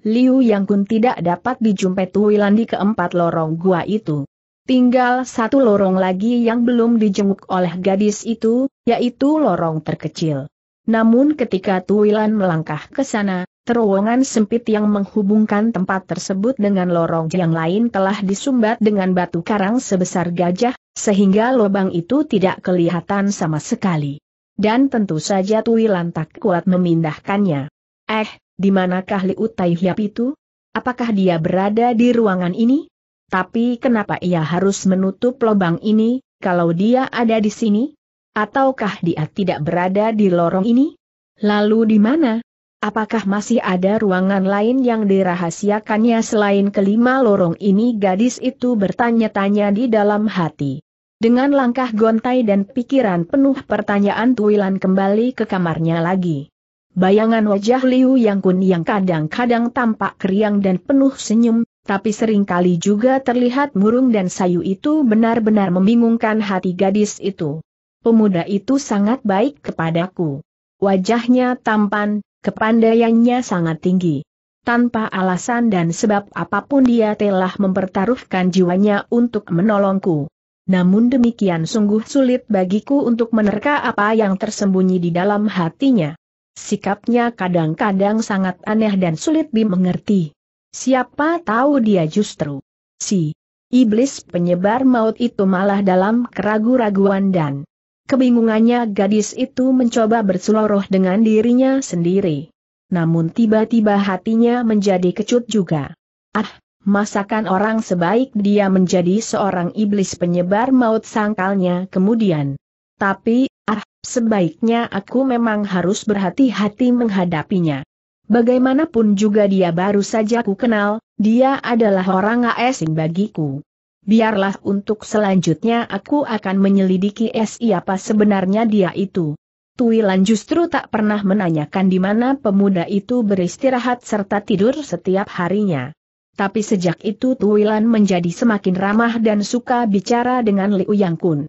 S1: Liu Yang Kun tidak dapat dijumpai Tuilan di keempat lorong gua itu. Tinggal satu lorong lagi yang belum dijenguk oleh gadis itu, yaitu lorong terkecil. Namun ketika Tuilan melangkah ke sana, terowongan sempit yang menghubungkan tempat tersebut dengan lorong yang lain telah disumbat dengan batu karang sebesar gajah, sehingga lubang itu tidak kelihatan sama sekali. Dan tentu saja Tuilan tak kuat memindahkannya. Eh, di manakah Liu Tai Hiap itu? Apakah dia berada di ruangan ini? Tapi kenapa ia harus menutup lubang ini, kalau dia ada di sini? Ataukah dia tidak berada di lorong ini? Lalu di mana? Apakah masih ada ruangan lain yang dirahasiakannya selain kelima lorong ini? Gadis itu bertanya-tanya di dalam hati. Dengan langkah gontai dan pikiran penuh pertanyaan Tuilan kembali ke kamarnya lagi. Bayangan wajah Liu Yang Kun yang kadang-kadang tampak keriang dan penuh senyum, tapi seringkali juga terlihat murung dan sayu itu benar-benar membingungkan hati gadis itu. Pemuda itu sangat baik kepadaku. Wajahnya tampan, kepandaiannya sangat tinggi. Tanpa alasan dan sebab apapun dia telah mempertaruhkan jiwanya untuk menolongku. Namun demikian sungguh sulit bagiku untuk menerka apa yang tersembunyi di dalam hatinya. Sikapnya kadang-kadang sangat aneh dan sulit dimengerti. Siapa tahu dia justru si iblis penyebar maut itu malah dalam keraguan raguan dan Kebingungannya gadis itu mencoba berseloroh dengan dirinya sendiri. Namun tiba-tiba hatinya menjadi kecut juga. Ah, masakan orang sebaik dia menjadi seorang iblis penyebar maut sangkalnya kemudian. Tapi, ah, sebaiknya aku memang harus berhati-hati menghadapinya. Bagaimanapun juga dia baru saja ku kenal, dia adalah orang asing bagiku biarlah untuk selanjutnya aku akan menyelidiki siapa sebenarnya dia itu. Tuilan justru tak pernah menanyakan di mana pemuda itu beristirahat serta tidur setiap harinya. Tapi sejak itu Tuilan menjadi semakin ramah dan suka bicara dengan Liu Yang Kun.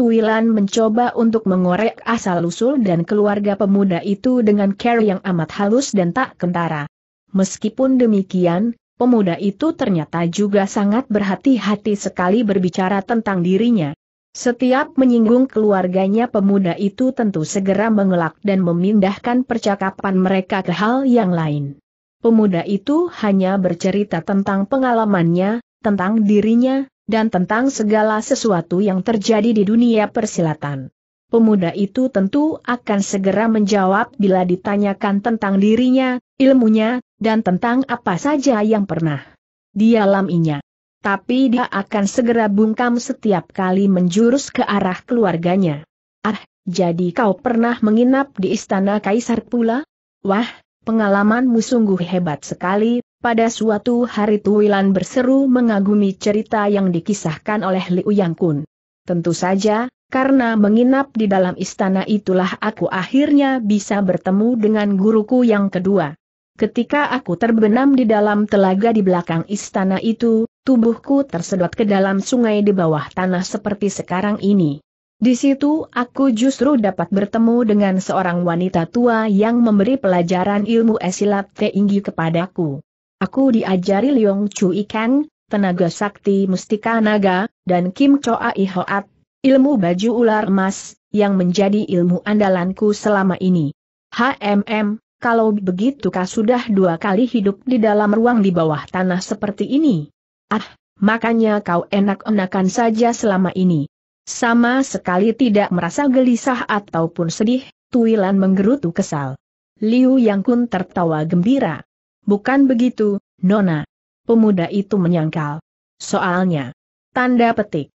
S1: Tuilan mencoba untuk mengorek asal-usul dan keluarga pemuda itu dengan care yang amat halus dan tak kentara. Meskipun demikian, Pemuda itu ternyata juga sangat berhati-hati sekali berbicara tentang dirinya. Setiap menyinggung keluarganya pemuda itu tentu segera mengelak dan memindahkan percakapan mereka ke hal yang lain. Pemuda itu hanya bercerita tentang pengalamannya, tentang dirinya, dan tentang segala sesuatu yang terjadi di dunia persilatan pemuda itu tentu akan segera menjawab bila ditanyakan tentang dirinya, ilmunya, dan tentang apa saja yang pernah dialaminya. Tapi dia akan segera bungkam setiap kali menjurus ke arah keluarganya. Ah, jadi kau pernah menginap di istana kaisar pula? Wah, pengalamanmu sungguh hebat sekali. Pada suatu hari Tuwilan berseru mengagumi cerita yang dikisahkan oleh Liu Yang Tentu saja, karena menginap di dalam istana itulah aku akhirnya bisa bertemu dengan guruku yang kedua. Ketika aku terbenam di dalam telaga di belakang istana itu, tubuhku tersedot ke dalam sungai di bawah tanah seperti sekarang ini. Di situ aku justru dapat bertemu dengan seorang wanita tua yang memberi pelajaran ilmu esilat tinggi kepadaku. Aku diajari Leong Chu Ikan, tenaga sakti mustika naga, dan Kim Choa Ihoat, Ilmu baju ular emas, yang menjadi ilmu andalanku selama ini. HMM, kalau begitu kau sudah dua kali hidup di dalam ruang di bawah tanah seperti ini. Ah, makanya kau enak-enakan saja selama ini. Sama sekali tidak merasa gelisah ataupun sedih, Tuilan menggerutu kesal. Liu Yang Kun tertawa gembira. Bukan begitu, Nona. Pemuda itu menyangkal. Soalnya. Tanda petik.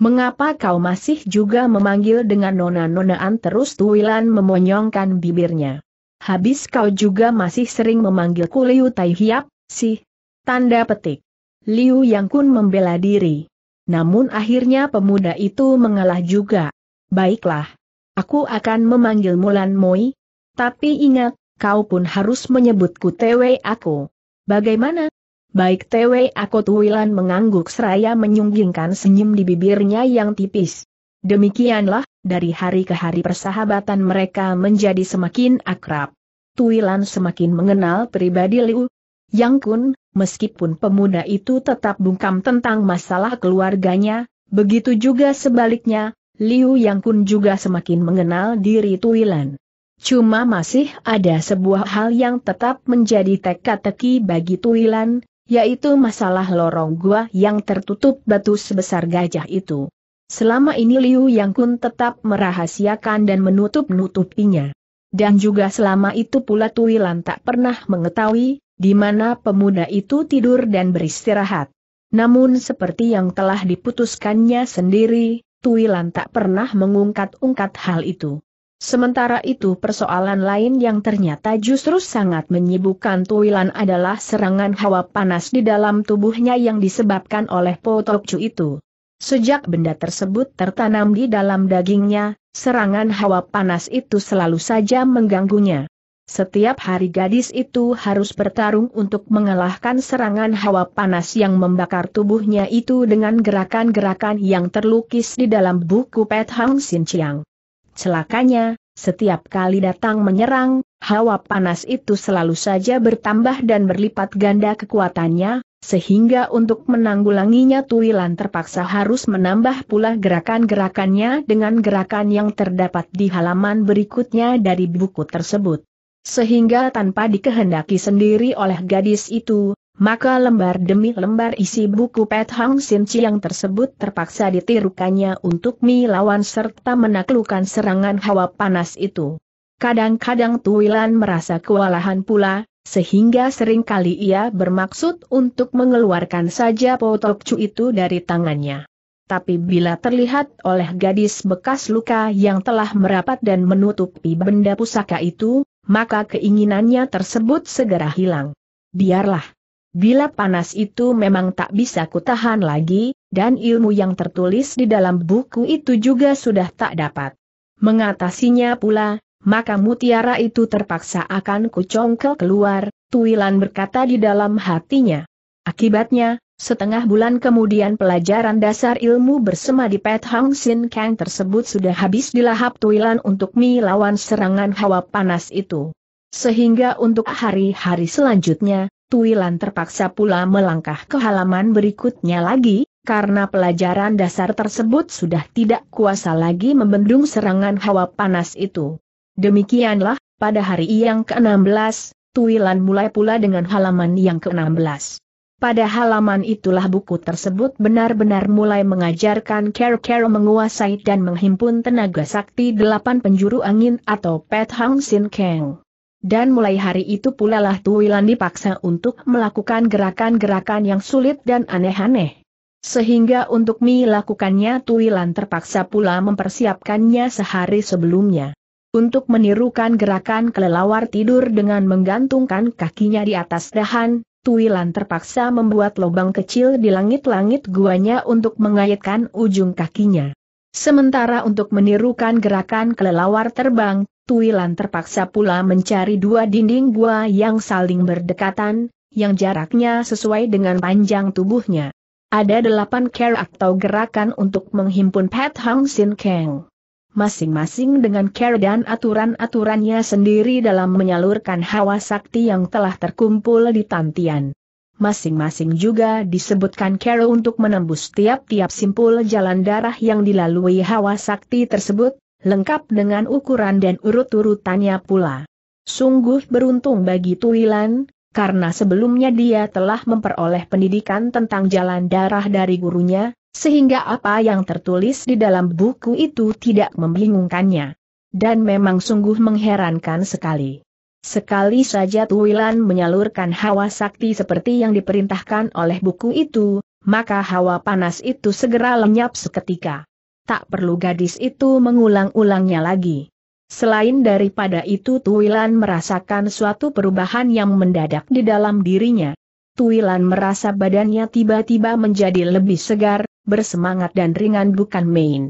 S1: Mengapa kau masih juga memanggil dengan nona-nonaan terus Tuilan memonyongkan bibirnya. Habis kau juga masih sering memanggilku Liu Tai Hiap, sih. Tanda petik. Liu Yang Kun membela diri. Namun akhirnya pemuda itu mengalah juga. Baiklah. Aku akan memanggil Mulan Moi. Tapi ingat, kau pun harus menyebutku Tewe aku. Bagaimana? Baik TW Wilan mengangguk seraya menyunggingkan senyum di bibirnya yang tipis. Demikianlah, dari hari ke hari persahabatan mereka menjadi semakin akrab. Tuilan semakin mengenal pribadi Liu Yang Kun, meskipun pemuda itu tetap bungkam tentang masalah keluarganya, begitu juga sebaliknya, Liu Yang Kun juga semakin mengenal diri Tuilan. Cuma masih ada sebuah hal yang tetap menjadi teka-teki bagi Tuilan, yaitu masalah lorong gua yang tertutup batu sebesar gajah itu. Selama ini Liu Yang Kun tetap merahasiakan dan menutup-nutupinya. Dan juga selama itu pula Tuilan tak pernah mengetahui, di mana pemuda itu tidur dan beristirahat. Namun seperti yang telah diputuskannya sendiri, Tuilan tak pernah mengungkat-ungkat hal itu. Sementara itu persoalan lain yang ternyata justru sangat menyibukkan Tuilan adalah serangan hawa panas di dalam tubuhnya yang disebabkan oleh Potokcu itu. Sejak benda tersebut tertanam di dalam dagingnya, serangan hawa panas itu selalu saja mengganggunya. Setiap hari gadis itu harus bertarung untuk mengalahkan serangan hawa panas yang membakar tubuhnya itu dengan gerakan-gerakan yang terlukis di dalam buku Pet Hang Sin Chiang. Celakanya, setiap kali datang menyerang, hawa panas itu selalu saja bertambah dan berlipat ganda kekuatannya, sehingga untuk menanggulanginya Tuilan terpaksa harus menambah pula gerakan-gerakannya dengan gerakan yang terdapat di halaman berikutnya dari buku tersebut. Sehingga tanpa dikehendaki sendiri oleh gadis itu, maka lembar demi lembar isi buku Pet Hang Sin Chiang tersebut terpaksa ditirukannya untuk melawan serta menaklukkan serangan hawa panas itu. Kadang-kadang Tuilan merasa kewalahan pula, sehingga seringkali ia bermaksud untuk mengeluarkan saja potokcu itu dari tangannya. Tapi bila terlihat oleh gadis bekas luka yang telah merapat dan menutupi benda pusaka itu, maka keinginannya tersebut segera hilang. Biarlah, Bila panas itu memang tak bisa kutahan lagi, dan ilmu yang tertulis di dalam buku itu juga sudah tak dapat mengatasinya pula, maka mutiara itu terpaksa akan kucongkel keluar, Tuilan berkata di dalam hatinya. Akibatnya, setengah bulan kemudian pelajaran dasar ilmu bersema di Pet Hang Sin Kang tersebut sudah habis dilahap Tuilan untuk melawan serangan hawa panas itu. Sehingga untuk hari-hari selanjutnya, Tuilan terpaksa pula melangkah ke halaman berikutnya lagi, karena pelajaran dasar tersebut sudah tidak kuasa lagi membendung serangan hawa panas itu. Demikianlah, pada hari yang ke-16, Tuilan mulai pula dengan halaman yang ke-16. Pada halaman itulah buku tersebut benar-benar mulai mengajarkan care-care menguasai dan menghimpun tenaga sakti delapan penjuru angin atau Pet Hang Sin Kang. Dan mulai hari itu pula lah Tuwilan dipaksa untuk melakukan gerakan-gerakan yang sulit dan aneh-aneh. Sehingga untuk melakukannya Tuwilan terpaksa pula mempersiapkannya sehari sebelumnya. Untuk menirukan gerakan kelelawar tidur dengan menggantungkan kakinya di atas dahan, Tuwilan terpaksa membuat lubang kecil di langit-langit guanya untuk mengayatkan ujung kakinya. Sementara untuk menirukan gerakan kelelawar terbang, Tuilan terpaksa pula mencari dua dinding gua yang saling berdekatan, yang jaraknya sesuai dengan panjang tubuhnya. Ada delapan care atau gerakan untuk menghimpun Pat Hang Sin Kang. Masing-masing dengan care dan aturan-aturannya sendiri dalam menyalurkan hawa sakti yang telah terkumpul di Tantian masing-masing juga disebutkan Carol untuk menembus tiap-tiap simpul jalan darah yang dilalui hawa sakti tersebut, lengkap dengan ukuran dan urut-urutannya pula. Sungguh beruntung bagi Tuilan, karena sebelumnya dia telah memperoleh pendidikan tentang jalan darah dari gurunya, sehingga apa yang tertulis di dalam buku itu tidak membingungkannya. Dan memang sungguh mengherankan sekali. Sekali saja Tuwilan menyalurkan hawa sakti seperti yang diperintahkan oleh buku itu, maka hawa panas itu segera lenyap seketika. Tak perlu gadis itu mengulang-ulangnya lagi. Selain daripada itu Tuwilan merasakan suatu perubahan yang mendadak di dalam dirinya. Tuwilan merasa badannya tiba-tiba menjadi lebih segar, bersemangat dan ringan bukan main.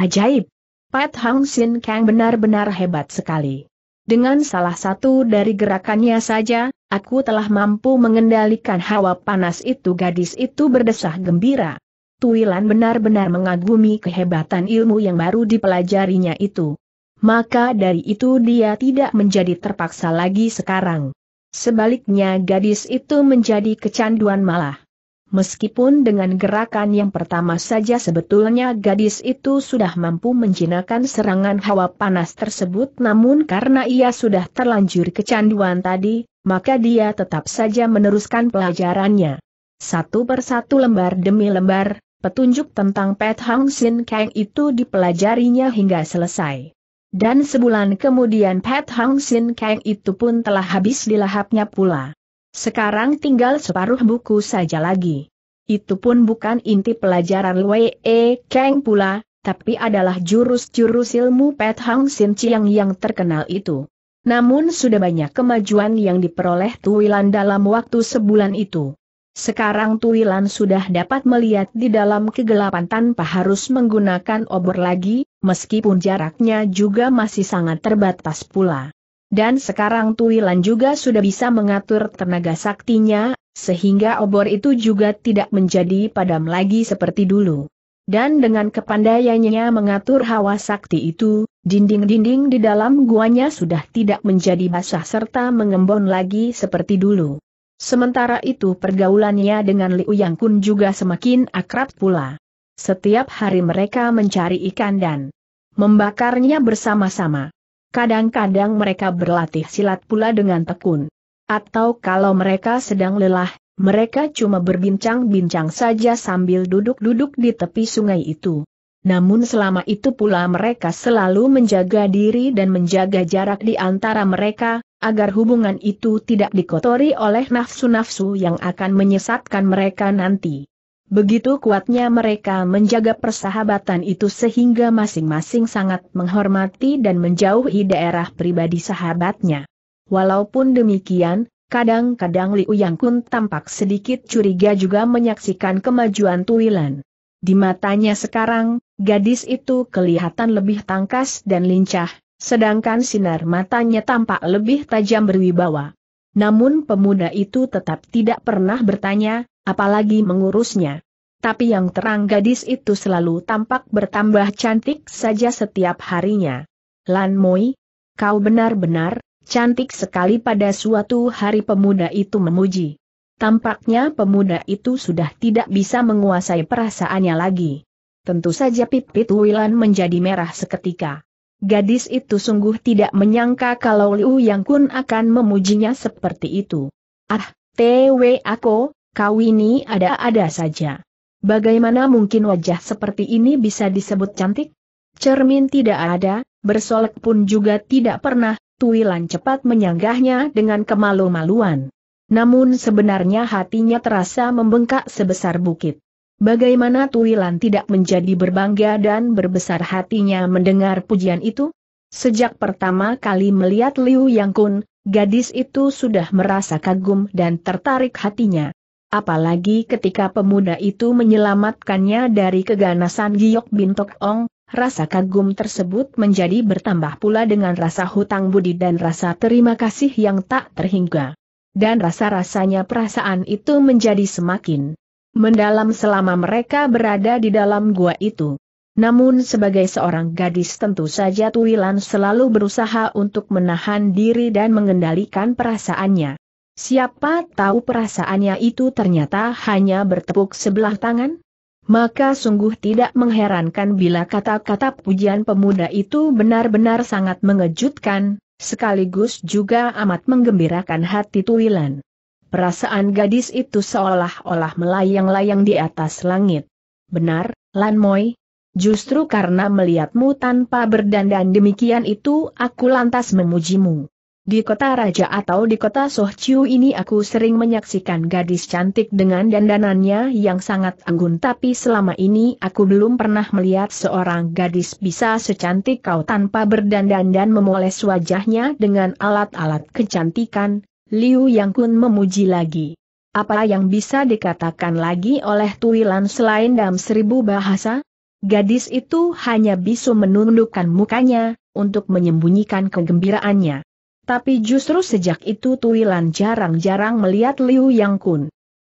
S1: Ajaib! Pat Hang Sin Kang benar-benar hebat sekali. Dengan salah satu dari gerakannya saja, aku telah mampu mengendalikan hawa panas itu gadis itu berdesah gembira. Tuilan benar-benar mengagumi kehebatan ilmu yang baru dipelajarinya itu. Maka dari itu dia tidak menjadi terpaksa lagi sekarang. Sebaliknya gadis itu menjadi kecanduan malah. Meskipun dengan gerakan yang pertama saja sebetulnya gadis itu sudah mampu menjinakkan serangan hawa panas tersebut namun karena ia sudah terlanjur kecanduan tadi, maka dia tetap saja meneruskan pelajarannya. Satu persatu lembar demi lembar, petunjuk tentang Pet Hang Sin Kang itu dipelajarinya hingga selesai. Dan sebulan kemudian Pet Hang Sin Kang itu pun telah habis dilahapnya pula. Sekarang tinggal separuh buku saja lagi. Itu pun bukan inti pelajaran Wei e Kang pula, tapi adalah jurus-jurus ilmu Pet Hang Sin Chiang yang terkenal itu. Namun sudah banyak kemajuan yang diperoleh Tuilan dalam waktu sebulan itu. Sekarang Tuilan sudah dapat melihat di dalam kegelapan tanpa harus menggunakan obor lagi, meskipun jaraknya juga masih sangat terbatas pula. Dan sekarang Tuilan juga sudah bisa mengatur tenaga saktinya, sehingga obor itu juga tidak menjadi padam lagi seperti dulu. Dan dengan kepandaiannya mengatur hawa sakti itu, dinding-dinding di dalam guanya sudah tidak menjadi basah serta mengembon lagi seperti dulu. Sementara itu pergaulannya dengan Liu Yang Kun juga semakin akrab pula. Setiap hari mereka mencari ikan dan membakarnya bersama-sama. Kadang-kadang mereka berlatih silat pula dengan tekun. Atau kalau mereka sedang lelah, mereka cuma berbincang-bincang saja sambil duduk-duduk di tepi sungai itu. Namun selama itu pula mereka selalu menjaga diri dan menjaga jarak di antara mereka, agar hubungan itu tidak dikotori oleh nafsu-nafsu yang akan menyesatkan mereka nanti. Begitu kuatnya mereka menjaga persahabatan itu sehingga masing-masing sangat menghormati dan menjauhi daerah pribadi sahabatnya. Walaupun demikian, Kadang-kadang Liu Yang Kun tampak sedikit curiga juga menyaksikan kemajuan Tuilan. Di matanya sekarang, gadis itu kelihatan lebih tangkas dan lincah, sedangkan sinar matanya tampak lebih tajam berwibawa. Namun pemuda itu tetap tidak pernah bertanya, apalagi mengurusnya. Tapi yang terang gadis itu selalu tampak bertambah cantik saja setiap harinya. Lan Moi, kau benar-benar cantik sekali pada suatu hari pemuda itu memuji. Tampaknya pemuda itu sudah tidak bisa menguasai perasaannya lagi. Tentu saja pipit Wilan menjadi merah seketika. Gadis itu sungguh tidak menyangka kalau Liu Yang Kun akan memujinya seperti itu. Ah, Tw aku, kau ini ada-ada saja. Bagaimana mungkin wajah seperti ini bisa disebut cantik? Cermin tidak ada, bersolek pun juga tidak pernah, Tuilan cepat menyanggahnya dengan kemalu-maluan. Namun sebenarnya hatinya terasa membengkak sebesar bukit. Bagaimana Tuilan tidak menjadi berbangga dan berbesar hatinya mendengar pujian itu? Sejak pertama kali melihat Liu Yang Kun, gadis itu sudah merasa kagum dan tertarik hatinya. Apalagi ketika pemuda itu menyelamatkannya dari keganasan Giok Bintok Ong, rasa kagum tersebut menjadi bertambah pula dengan rasa hutang budi dan rasa terima kasih yang tak terhingga. Dan rasa-rasanya perasaan itu menjadi semakin mendalam selama mereka berada di dalam gua itu. Namun sebagai seorang gadis tentu saja Tuilan selalu berusaha untuk menahan diri dan mengendalikan perasaannya. Siapa tahu perasaannya itu ternyata hanya bertepuk sebelah tangan? Maka sungguh tidak mengherankan bila kata-kata pujian pemuda itu benar-benar sangat mengejutkan, sekaligus juga amat menggembirakan hati Tuilan. Perasaan gadis itu seolah-olah melayang-layang di atas langit. Benar, Lan Moi? Justru karena melihatmu tanpa berdandan demikian itu aku lantas memujimu. Di kota raja atau di kota Sohciu ini aku sering menyaksikan gadis cantik dengan dandanannya yang sangat anggun tapi selama ini aku belum pernah melihat seorang gadis bisa secantik kau tanpa berdandan dan memoles wajahnya dengan alat-alat kecantikan, Liu Yang Kun memuji lagi. Apa yang bisa dikatakan lagi oleh Tuilan selain dalam seribu bahasa? Gadis itu hanya bisa menundukkan mukanya, untuk menyembunyikan kegembiraannya. Tapi justru sejak itu Tuilan jarang-jarang melihat Liu Yang Kun.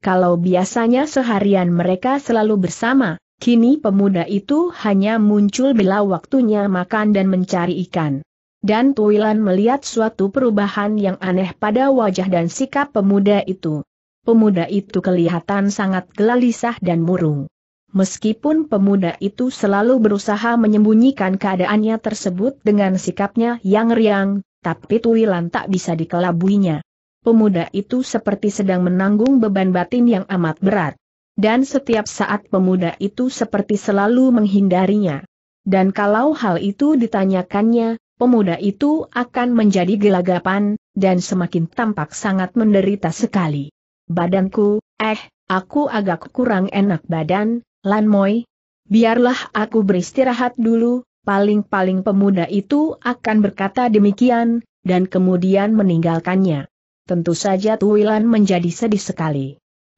S1: Kalau biasanya seharian mereka selalu bersama, kini pemuda itu hanya muncul bila waktunya makan dan mencari ikan. Dan Tuilan melihat suatu perubahan yang aneh pada wajah dan sikap pemuda itu. Pemuda itu kelihatan sangat gelisah dan murung. Meskipun pemuda itu selalu berusaha menyembunyikan keadaannya tersebut dengan sikapnya yang riang, tapi tuilan tak bisa dikelabuinya. Pemuda itu seperti sedang menanggung beban batin yang amat berat. Dan setiap saat pemuda itu seperti selalu menghindarinya. Dan kalau hal itu ditanyakannya, pemuda itu akan menjadi gelagapan, dan semakin tampak sangat menderita sekali. Badanku, eh, aku agak kurang enak badan, Lan Moi. Biarlah aku beristirahat dulu, paling-paling pemuda itu akan berkata demikian, dan kemudian meninggalkannya. Tentu saja Tuwilan menjadi sedih sekali.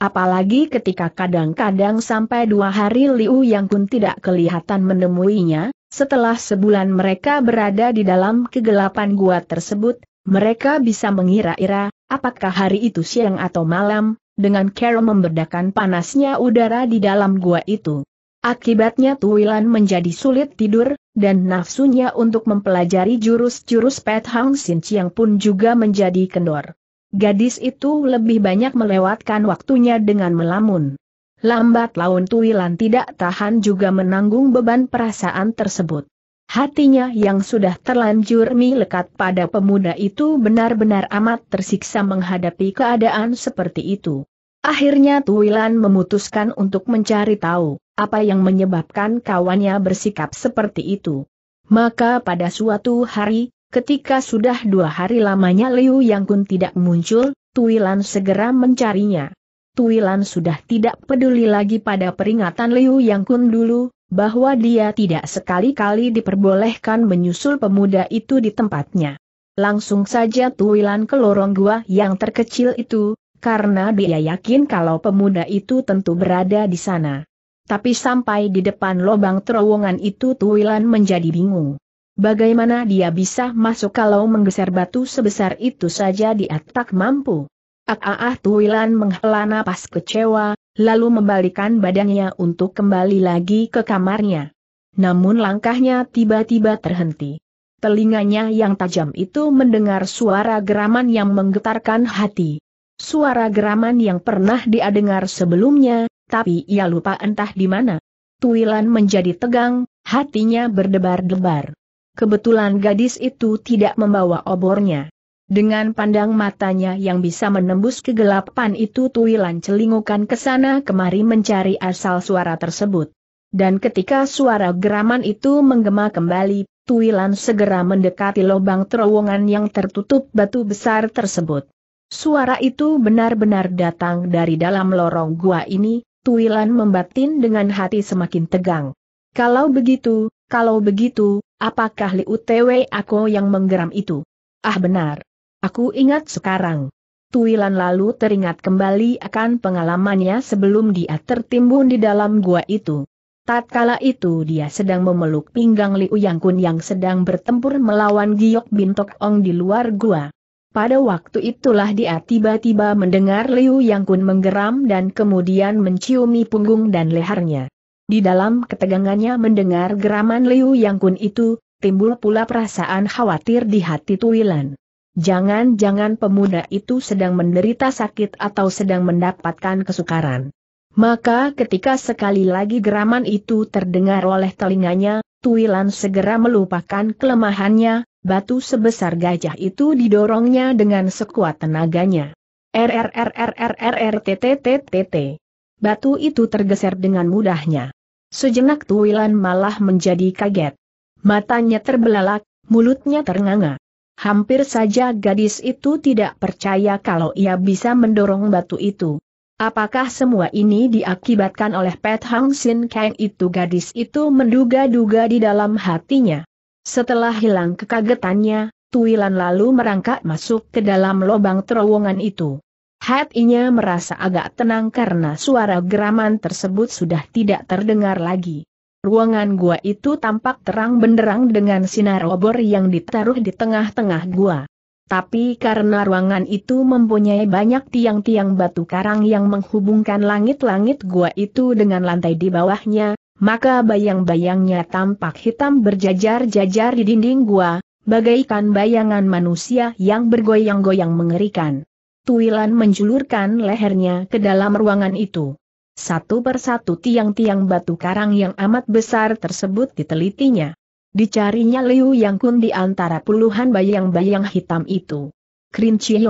S1: Apalagi ketika kadang-kadang sampai dua hari Liu Yang Kun tidak kelihatan menemuinya, setelah sebulan mereka berada di dalam kegelapan gua tersebut, mereka bisa mengira-ira, apakah hari itu siang atau malam, dengan Carol membedakan panasnya udara di dalam gua itu. Akibatnya Tuilan menjadi sulit tidur, dan nafsunya untuk mempelajari jurus-jurus Pet Hang Sin Chiang pun juga menjadi kendor. Gadis itu lebih banyak melewatkan waktunya dengan melamun. Lambat laun Tuilan tidak tahan juga menanggung beban perasaan tersebut. Hatinya yang sudah terlanjur melekat pada pemuda itu benar-benar amat tersiksa menghadapi keadaan seperti itu. Akhirnya Tuilan memutuskan untuk mencari tahu, apa yang menyebabkan kawannya bersikap seperti itu. Maka pada suatu hari, ketika sudah dua hari lamanya Liu Yang Kun tidak muncul, Tuilan segera mencarinya. Tuilan sudah tidak peduli lagi pada peringatan Liu Yang Kun dulu, bahwa dia tidak sekali-kali diperbolehkan menyusul pemuda itu di tempatnya. Langsung saja Tuilan ke lorong gua yang terkecil itu, karena dia yakin kalau pemuda itu tentu berada di sana. Tapi sampai di depan lubang terowongan itu Tuwilan menjadi bingung. Bagaimana dia bisa masuk kalau menggeser batu sebesar itu saja di tak mampu? Ah ah, ah Tuwilan menghela napas kecewa, lalu membalikan badannya untuk kembali lagi ke kamarnya. Namun langkahnya tiba-tiba terhenti. Telinganya yang tajam itu mendengar suara geraman yang menggetarkan hati. Suara geraman yang pernah dia dengar sebelumnya, tapi ia lupa entah di mana. Tuilan menjadi tegang, hatinya berdebar-debar. Kebetulan gadis itu tidak membawa obornya. Dengan pandang matanya yang bisa menembus kegelapan itu Tuilan celingukan ke sana kemari mencari asal suara tersebut. Dan ketika suara geraman itu menggema kembali, Tuilan segera mendekati lubang terowongan yang tertutup batu besar tersebut. Suara itu benar-benar datang dari dalam lorong gua ini, Tuilan membatin dengan hati semakin tegang. Kalau begitu, kalau begitu, apakah Li Utw aku yang menggeram itu? Ah benar. Aku ingat sekarang. Tuilan lalu teringat kembali akan pengalamannya sebelum dia tertimbun di dalam gua itu. Tatkala itu dia sedang memeluk pinggang Liu Yang Kun yang sedang bertempur melawan Giok Bintok Ong di luar gua. Pada waktu itulah dia tiba-tiba mendengar Liu Yang Kun menggeram dan kemudian menciumi punggung dan lehernya. Di dalam ketegangannya mendengar geraman Liu Yang Kun itu, timbul pula perasaan khawatir di hati Tuilan. Jangan-jangan pemuda itu sedang menderita sakit atau sedang mendapatkan kesukaran. Maka ketika sekali lagi geraman itu terdengar oleh telinganya, Tuilan segera melupakan kelemahannya, Batu sebesar gajah itu didorongnya dengan sekuat tenaganya. RRRRRRTTTTT. Batu itu tergeser dengan mudahnya. Sejenak Tuilan malah menjadi kaget. Matanya terbelalak, mulutnya ternganga. Hampir saja gadis itu tidak percaya kalau ia bisa mendorong batu itu. Apakah semua ini diakibatkan oleh Pet Hang Sin Kang itu gadis itu menduga-duga di dalam hatinya. Setelah hilang kekagetannya, Tuilan lalu merangkak masuk ke dalam lubang terowongan itu. Hatinya merasa agak tenang karena suara geraman tersebut sudah tidak terdengar lagi. Ruangan gua itu tampak terang benderang dengan sinar obor yang ditaruh di tengah-tengah gua. Tapi karena ruangan itu mempunyai banyak tiang-tiang batu karang yang menghubungkan langit-langit gua itu dengan lantai di bawahnya, maka bayang-bayangnya tampak hitam berjajar-jajar di dinding gua, bagaikan bayangan manusia yang bergoyang-goyang mengerikan. Tuilan menjulurkan lehernya ke dalam ruangan itu. Satu persatu tiang-tiang batu karang yang amat besar tersebut ditelitinya. Dicarinya Liu Yang Kun di antara puluhan bayang-bayang hitam itu. Krinci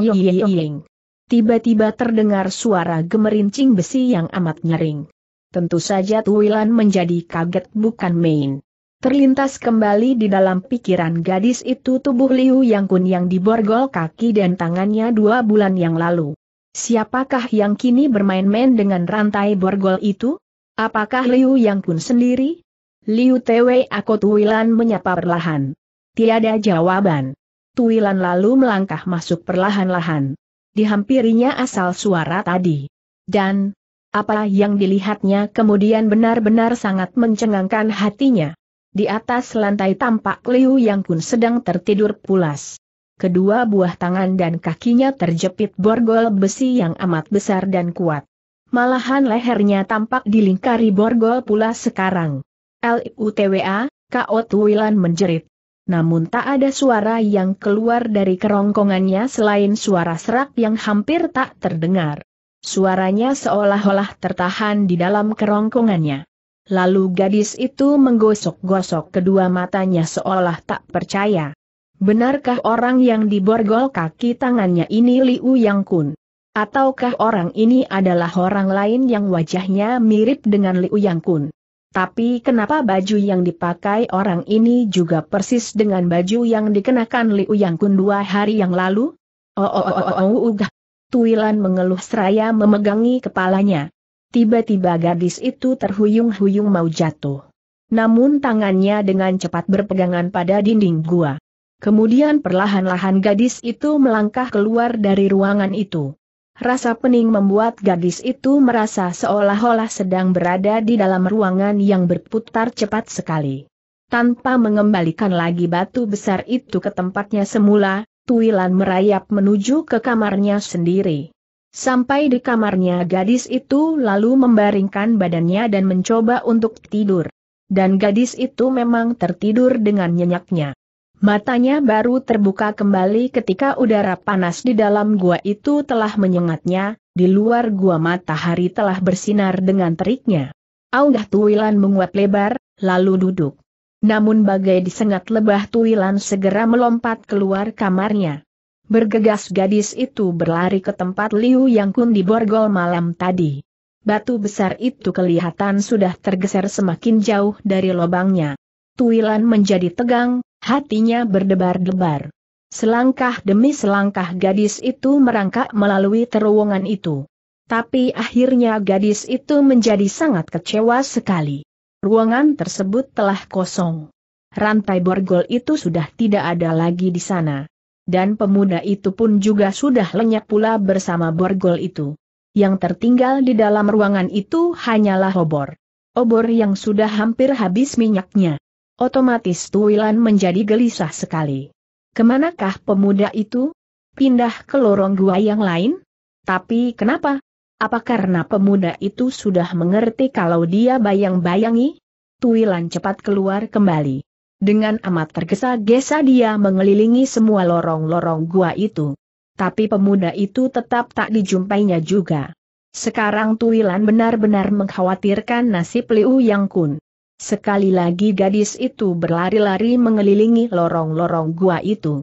S1: Tiba-tiba terdengar suara gemerincing besi yang amat nyaring. Tentu saja Tuwilan menjadi kaget bukan main. Terlintas kembali di dalam pikiran gadis itu tubuh Liu Yang Kun yang diborgol kaki dan tangannya dua bulan yang lalu. Siapakah yang kini bermain-main dengan rantai borgol itu? Apakah Liu Yang Kun sendiri? Liu Tewe, Ako Tuwilan menyapa perlahan. Tiada jawaban. Tuwilan lalu melangkah masuk perlahan-lahan. Dihampirinya asal suara tadi. Dan, apa yang dilihatnya kemudian benar-benar sangat mencengangkan hatinya. Di atas lantai tampak Liu Yang pun sedang tertidur pulas. Kedua buah tangan dan kakinya terjepit borgol besi yang amat besar dan kuat. Malahan lehernya tampak dilingkari borgol pula sekarang. LUTWA, K.O. Tuwilan menjerit. Namun tak ada suara yang keluar dari kerongkongannya selain suara serak yang hampir tak terdengar. Suaranya seolah-olah tertahan di dalam kerongkongannya. Lalu gadis itu menggosok-gosok kedua matanya seolah tak percaya. Benarkah orang yang diborgol kaki tangannya ini Liu Yang Kun? Ataukah orang ini adalah orang lain yang wajahnya mirip dengan Liu Yang Kun? Tapi kenapa baju yang dipakai orang ini juga persis dengan baju yang dikenakan Liu Yang Kun dua hari yang lalu? Oh, oh, oh, oh, oh, oh, oh, Tuilan mengeluh seraya memegangi kepalanya. Tiba-tiba gadis itu terhuyung-huyung mau jatuh. Namun tangannya dengan cepat berpegangan pada dinding gua. Kemudian perlahan-lahan gadis itu melangkah keluar dari ruangan itu. Rasa pening membuat gadis itu merasa seolah-olah sedang berada di dalam ruangan yang berputar cepat sekali. Tanpa mengembalikan lagi batu besar itu ke tempatnya semula, Tuilan merayap menuju ke kamarnya sendiri. Sampai di kamarnya gadis itu lalu membaringkan badannya dan mencoba untuk tidur. Dan gadis itu memang tertidur dengan nyenyaknya. Matanya baru terbuka kembali ketika udara panas di dalam gua itu telah menyengatnya, di luar gua matahari telah bersinar dengan teriknya. Aunggah Tuilan menguat lebar, lalu duduk. Namun bagai disengat lebah Tuilan segera melompat keluar kamarnya. Bergegas gadis itu berlari ke tempat Liu Yang Kun di borgol malam tadi. Batu besar itu kelihatan sudah tergeser semakin jauh dari lobangnya. Tuilan menjadi tegang, hatinya berdebar-debar. Selangkah demi selangkah gadis itu merangkak melalui terowongan itu. Tapi akhirnya gadis itu menjadi sangat kecewa sekali. Ruangan tersebut telah kosong. Rantai borgol itu sudah tidak ada lagi di sana. Dan pemuda itu pun juga sudah lenyap pula bersama borgol itu. Yang tertinggal di dalam ruangan itu hanyalah obor. Obor yang sudah hampir habis minyaknya. Otomatis Tuilan menjadi gelisah sekali. Kemanakah pemuda itu? Pindah ke lorong gua yang lain? Tapi kenapa? Apa karena pemuda itu sudah mengerti kalau dia bayang-bayangi? Tuilan cepat keluar kembali. Dengan amat tergesa-gesa dia mengelilingi semua lorong-lorong gua itu. Tapi pemuda itu tetap tak dijumpainya juga. Sekarang Tuilan benar-benar mengkhawatirkan nasib Liu Yang Kun. Sekali lagi gadis itu berlari-lari mengelilingi lorong-lorong gua itu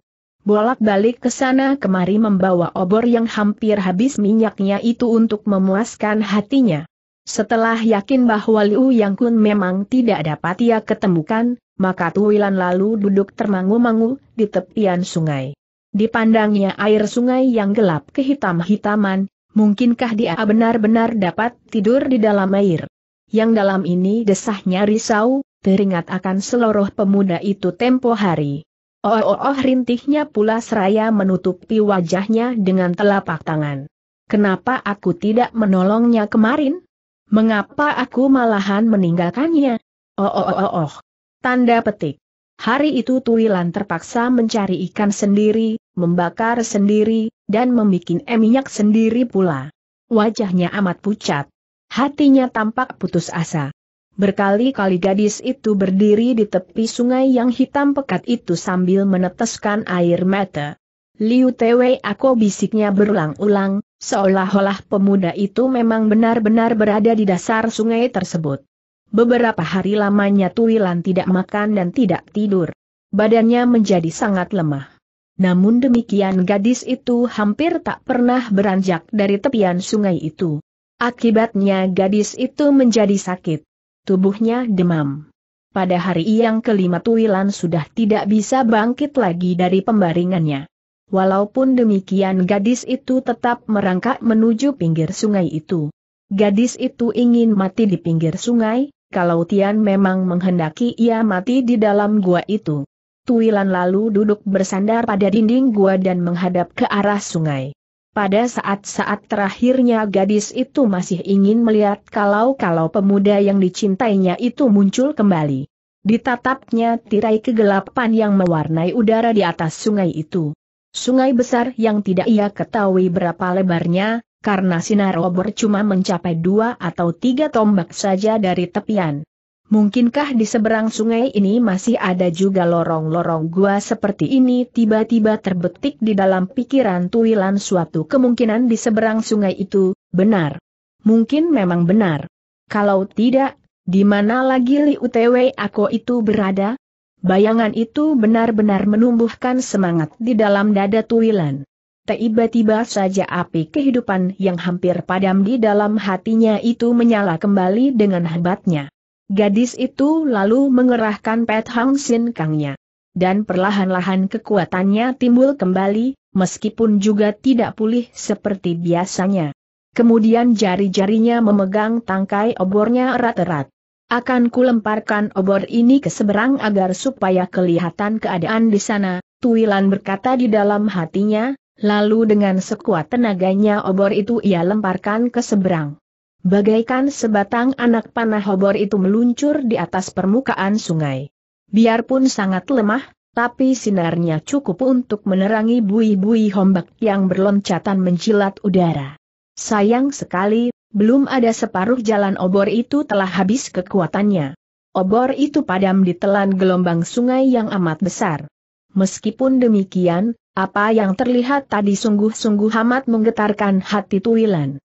S1: bolak-balik ke sana kemari membawa obor yang hampir habis minyaknya itu untuk memuaskan hatinya. Setelah yakin bahwa Liu Yang Kun memang tidak dapat ia ketemukan, maka Tuwilan lalu duduk termangu-mangu di tepian sungai. Dipandangnya air sungai yang gelap kehitam-hitaman, mungkinkah dia benar-benar dapat tidur di dalam air? Yang dalam ini desahnya risau, teringat akan seluruh pemuda itu tempo hari. Oh oh oh rintihnya pula seraya menutupi wajahnya dengan telapak tangan. Kenapa aku tidak menolongnya kemarin? Mengapa aku malahan meninggalkannya? Oh oh oh oh, oh. Tanda petik. Hari itu Tuilan terpaksa mencari ikan sendiri, membakar sendiri, dan membuat eh, minyak sendiri pula. Wajahnya amat pucat. Hatinya tampak putus asa. Berkali-kali gadis itu berdiri di tepi sungai yang hitam pekat itu sambil meneteskan air mata. Liu Tewe aku bisiknya berulang-ulang, seolah-olah pemuda itu memang benar-benar berada di dasar sungai tersebut. Beberapa hari lamanya Tuilan tidak makan dan tidak tidur. Badannya menjadi sangat lemah. Namun demikian gadis itu hampir tak pernah beranjak dari tepian sungai itu. Akibatnya gadis itu menjadi sakit tubuhnya demam. Pada hari yang kelima Tuilan sudah tidak bisa bangkit lagi dari pembaringannya. Walaupun demikian gadis itu tetap merangkak menuju pinggir sungai itu. Gadis itu ingin mati di pinggir sungai, kalau Tian memang menghendaki ia mati di dalam gua itu. Tuilan lalu duduk bersandar pada dinding gua dan menghadap ke arah sungai. Pada saat-saat terakhirnya gadis itu masih ingin melihat kalau-kalau pemuda yang dicintainya itu muncul kembali. Ditatapnya tirai kegelapan yang mewarnai udara di atas sungai itu. Sungai besar yang tidak ia ketahui berapa lebarnya, karena sinar obor cuma mencapai dua atau tiga tombak saja dari tepian. Mungkinkah di seberang sungai ini masih ada juga lorong-lorong gua seperti ini tiba-tiba terbetik di dalam pikiran Tuilan suatu kemungkinan di seberang sungai itu, benar. Mungkin memang benar. Kalau tidak, di mana lagi Li Utewe Ako itu berada? Bayangan itu benar-benar menumbuhkan semangat di dalam dada Tuilan. Tiba-tiba saja api kehidupan yang hampir padam di dalam hatinya itu menyala kembali dengan hebatnya. Gadis itu lalu mengerahkan Pet Hang Sin Kangnya. Dan perlahan-lahan kekuatannya timbul kembali, meskipun juga tidak pulih seperti biasanya. Kemudian jari-jarinya memegang tangkai obornya erat-erat. Akan kulemparkan obor ini ke seberang agar supaya kelihatan keadaan di sana, Tuilan berkata di dalam hatinya, lalu dengan sekuat tenaganya obor itu ia lemparkan ke seberang. Bagaikan sebatang anak panah obor itu meluncur di atas permukaan sungai. Biarpun sangat lemah, tapi sinarnya cukup untuk menerangi buih-buih hombak yang berloncatan menjilat udara. Sayang sekali, belum ada separuh jalan obor itu telah habis kekuatannya. Obor itu padam ditelan gelombang sungai yang amat besar. Meskipun demikian, apa yang terlihat tadi sungguh-sungguh amat menggetarkan hati Tuilan.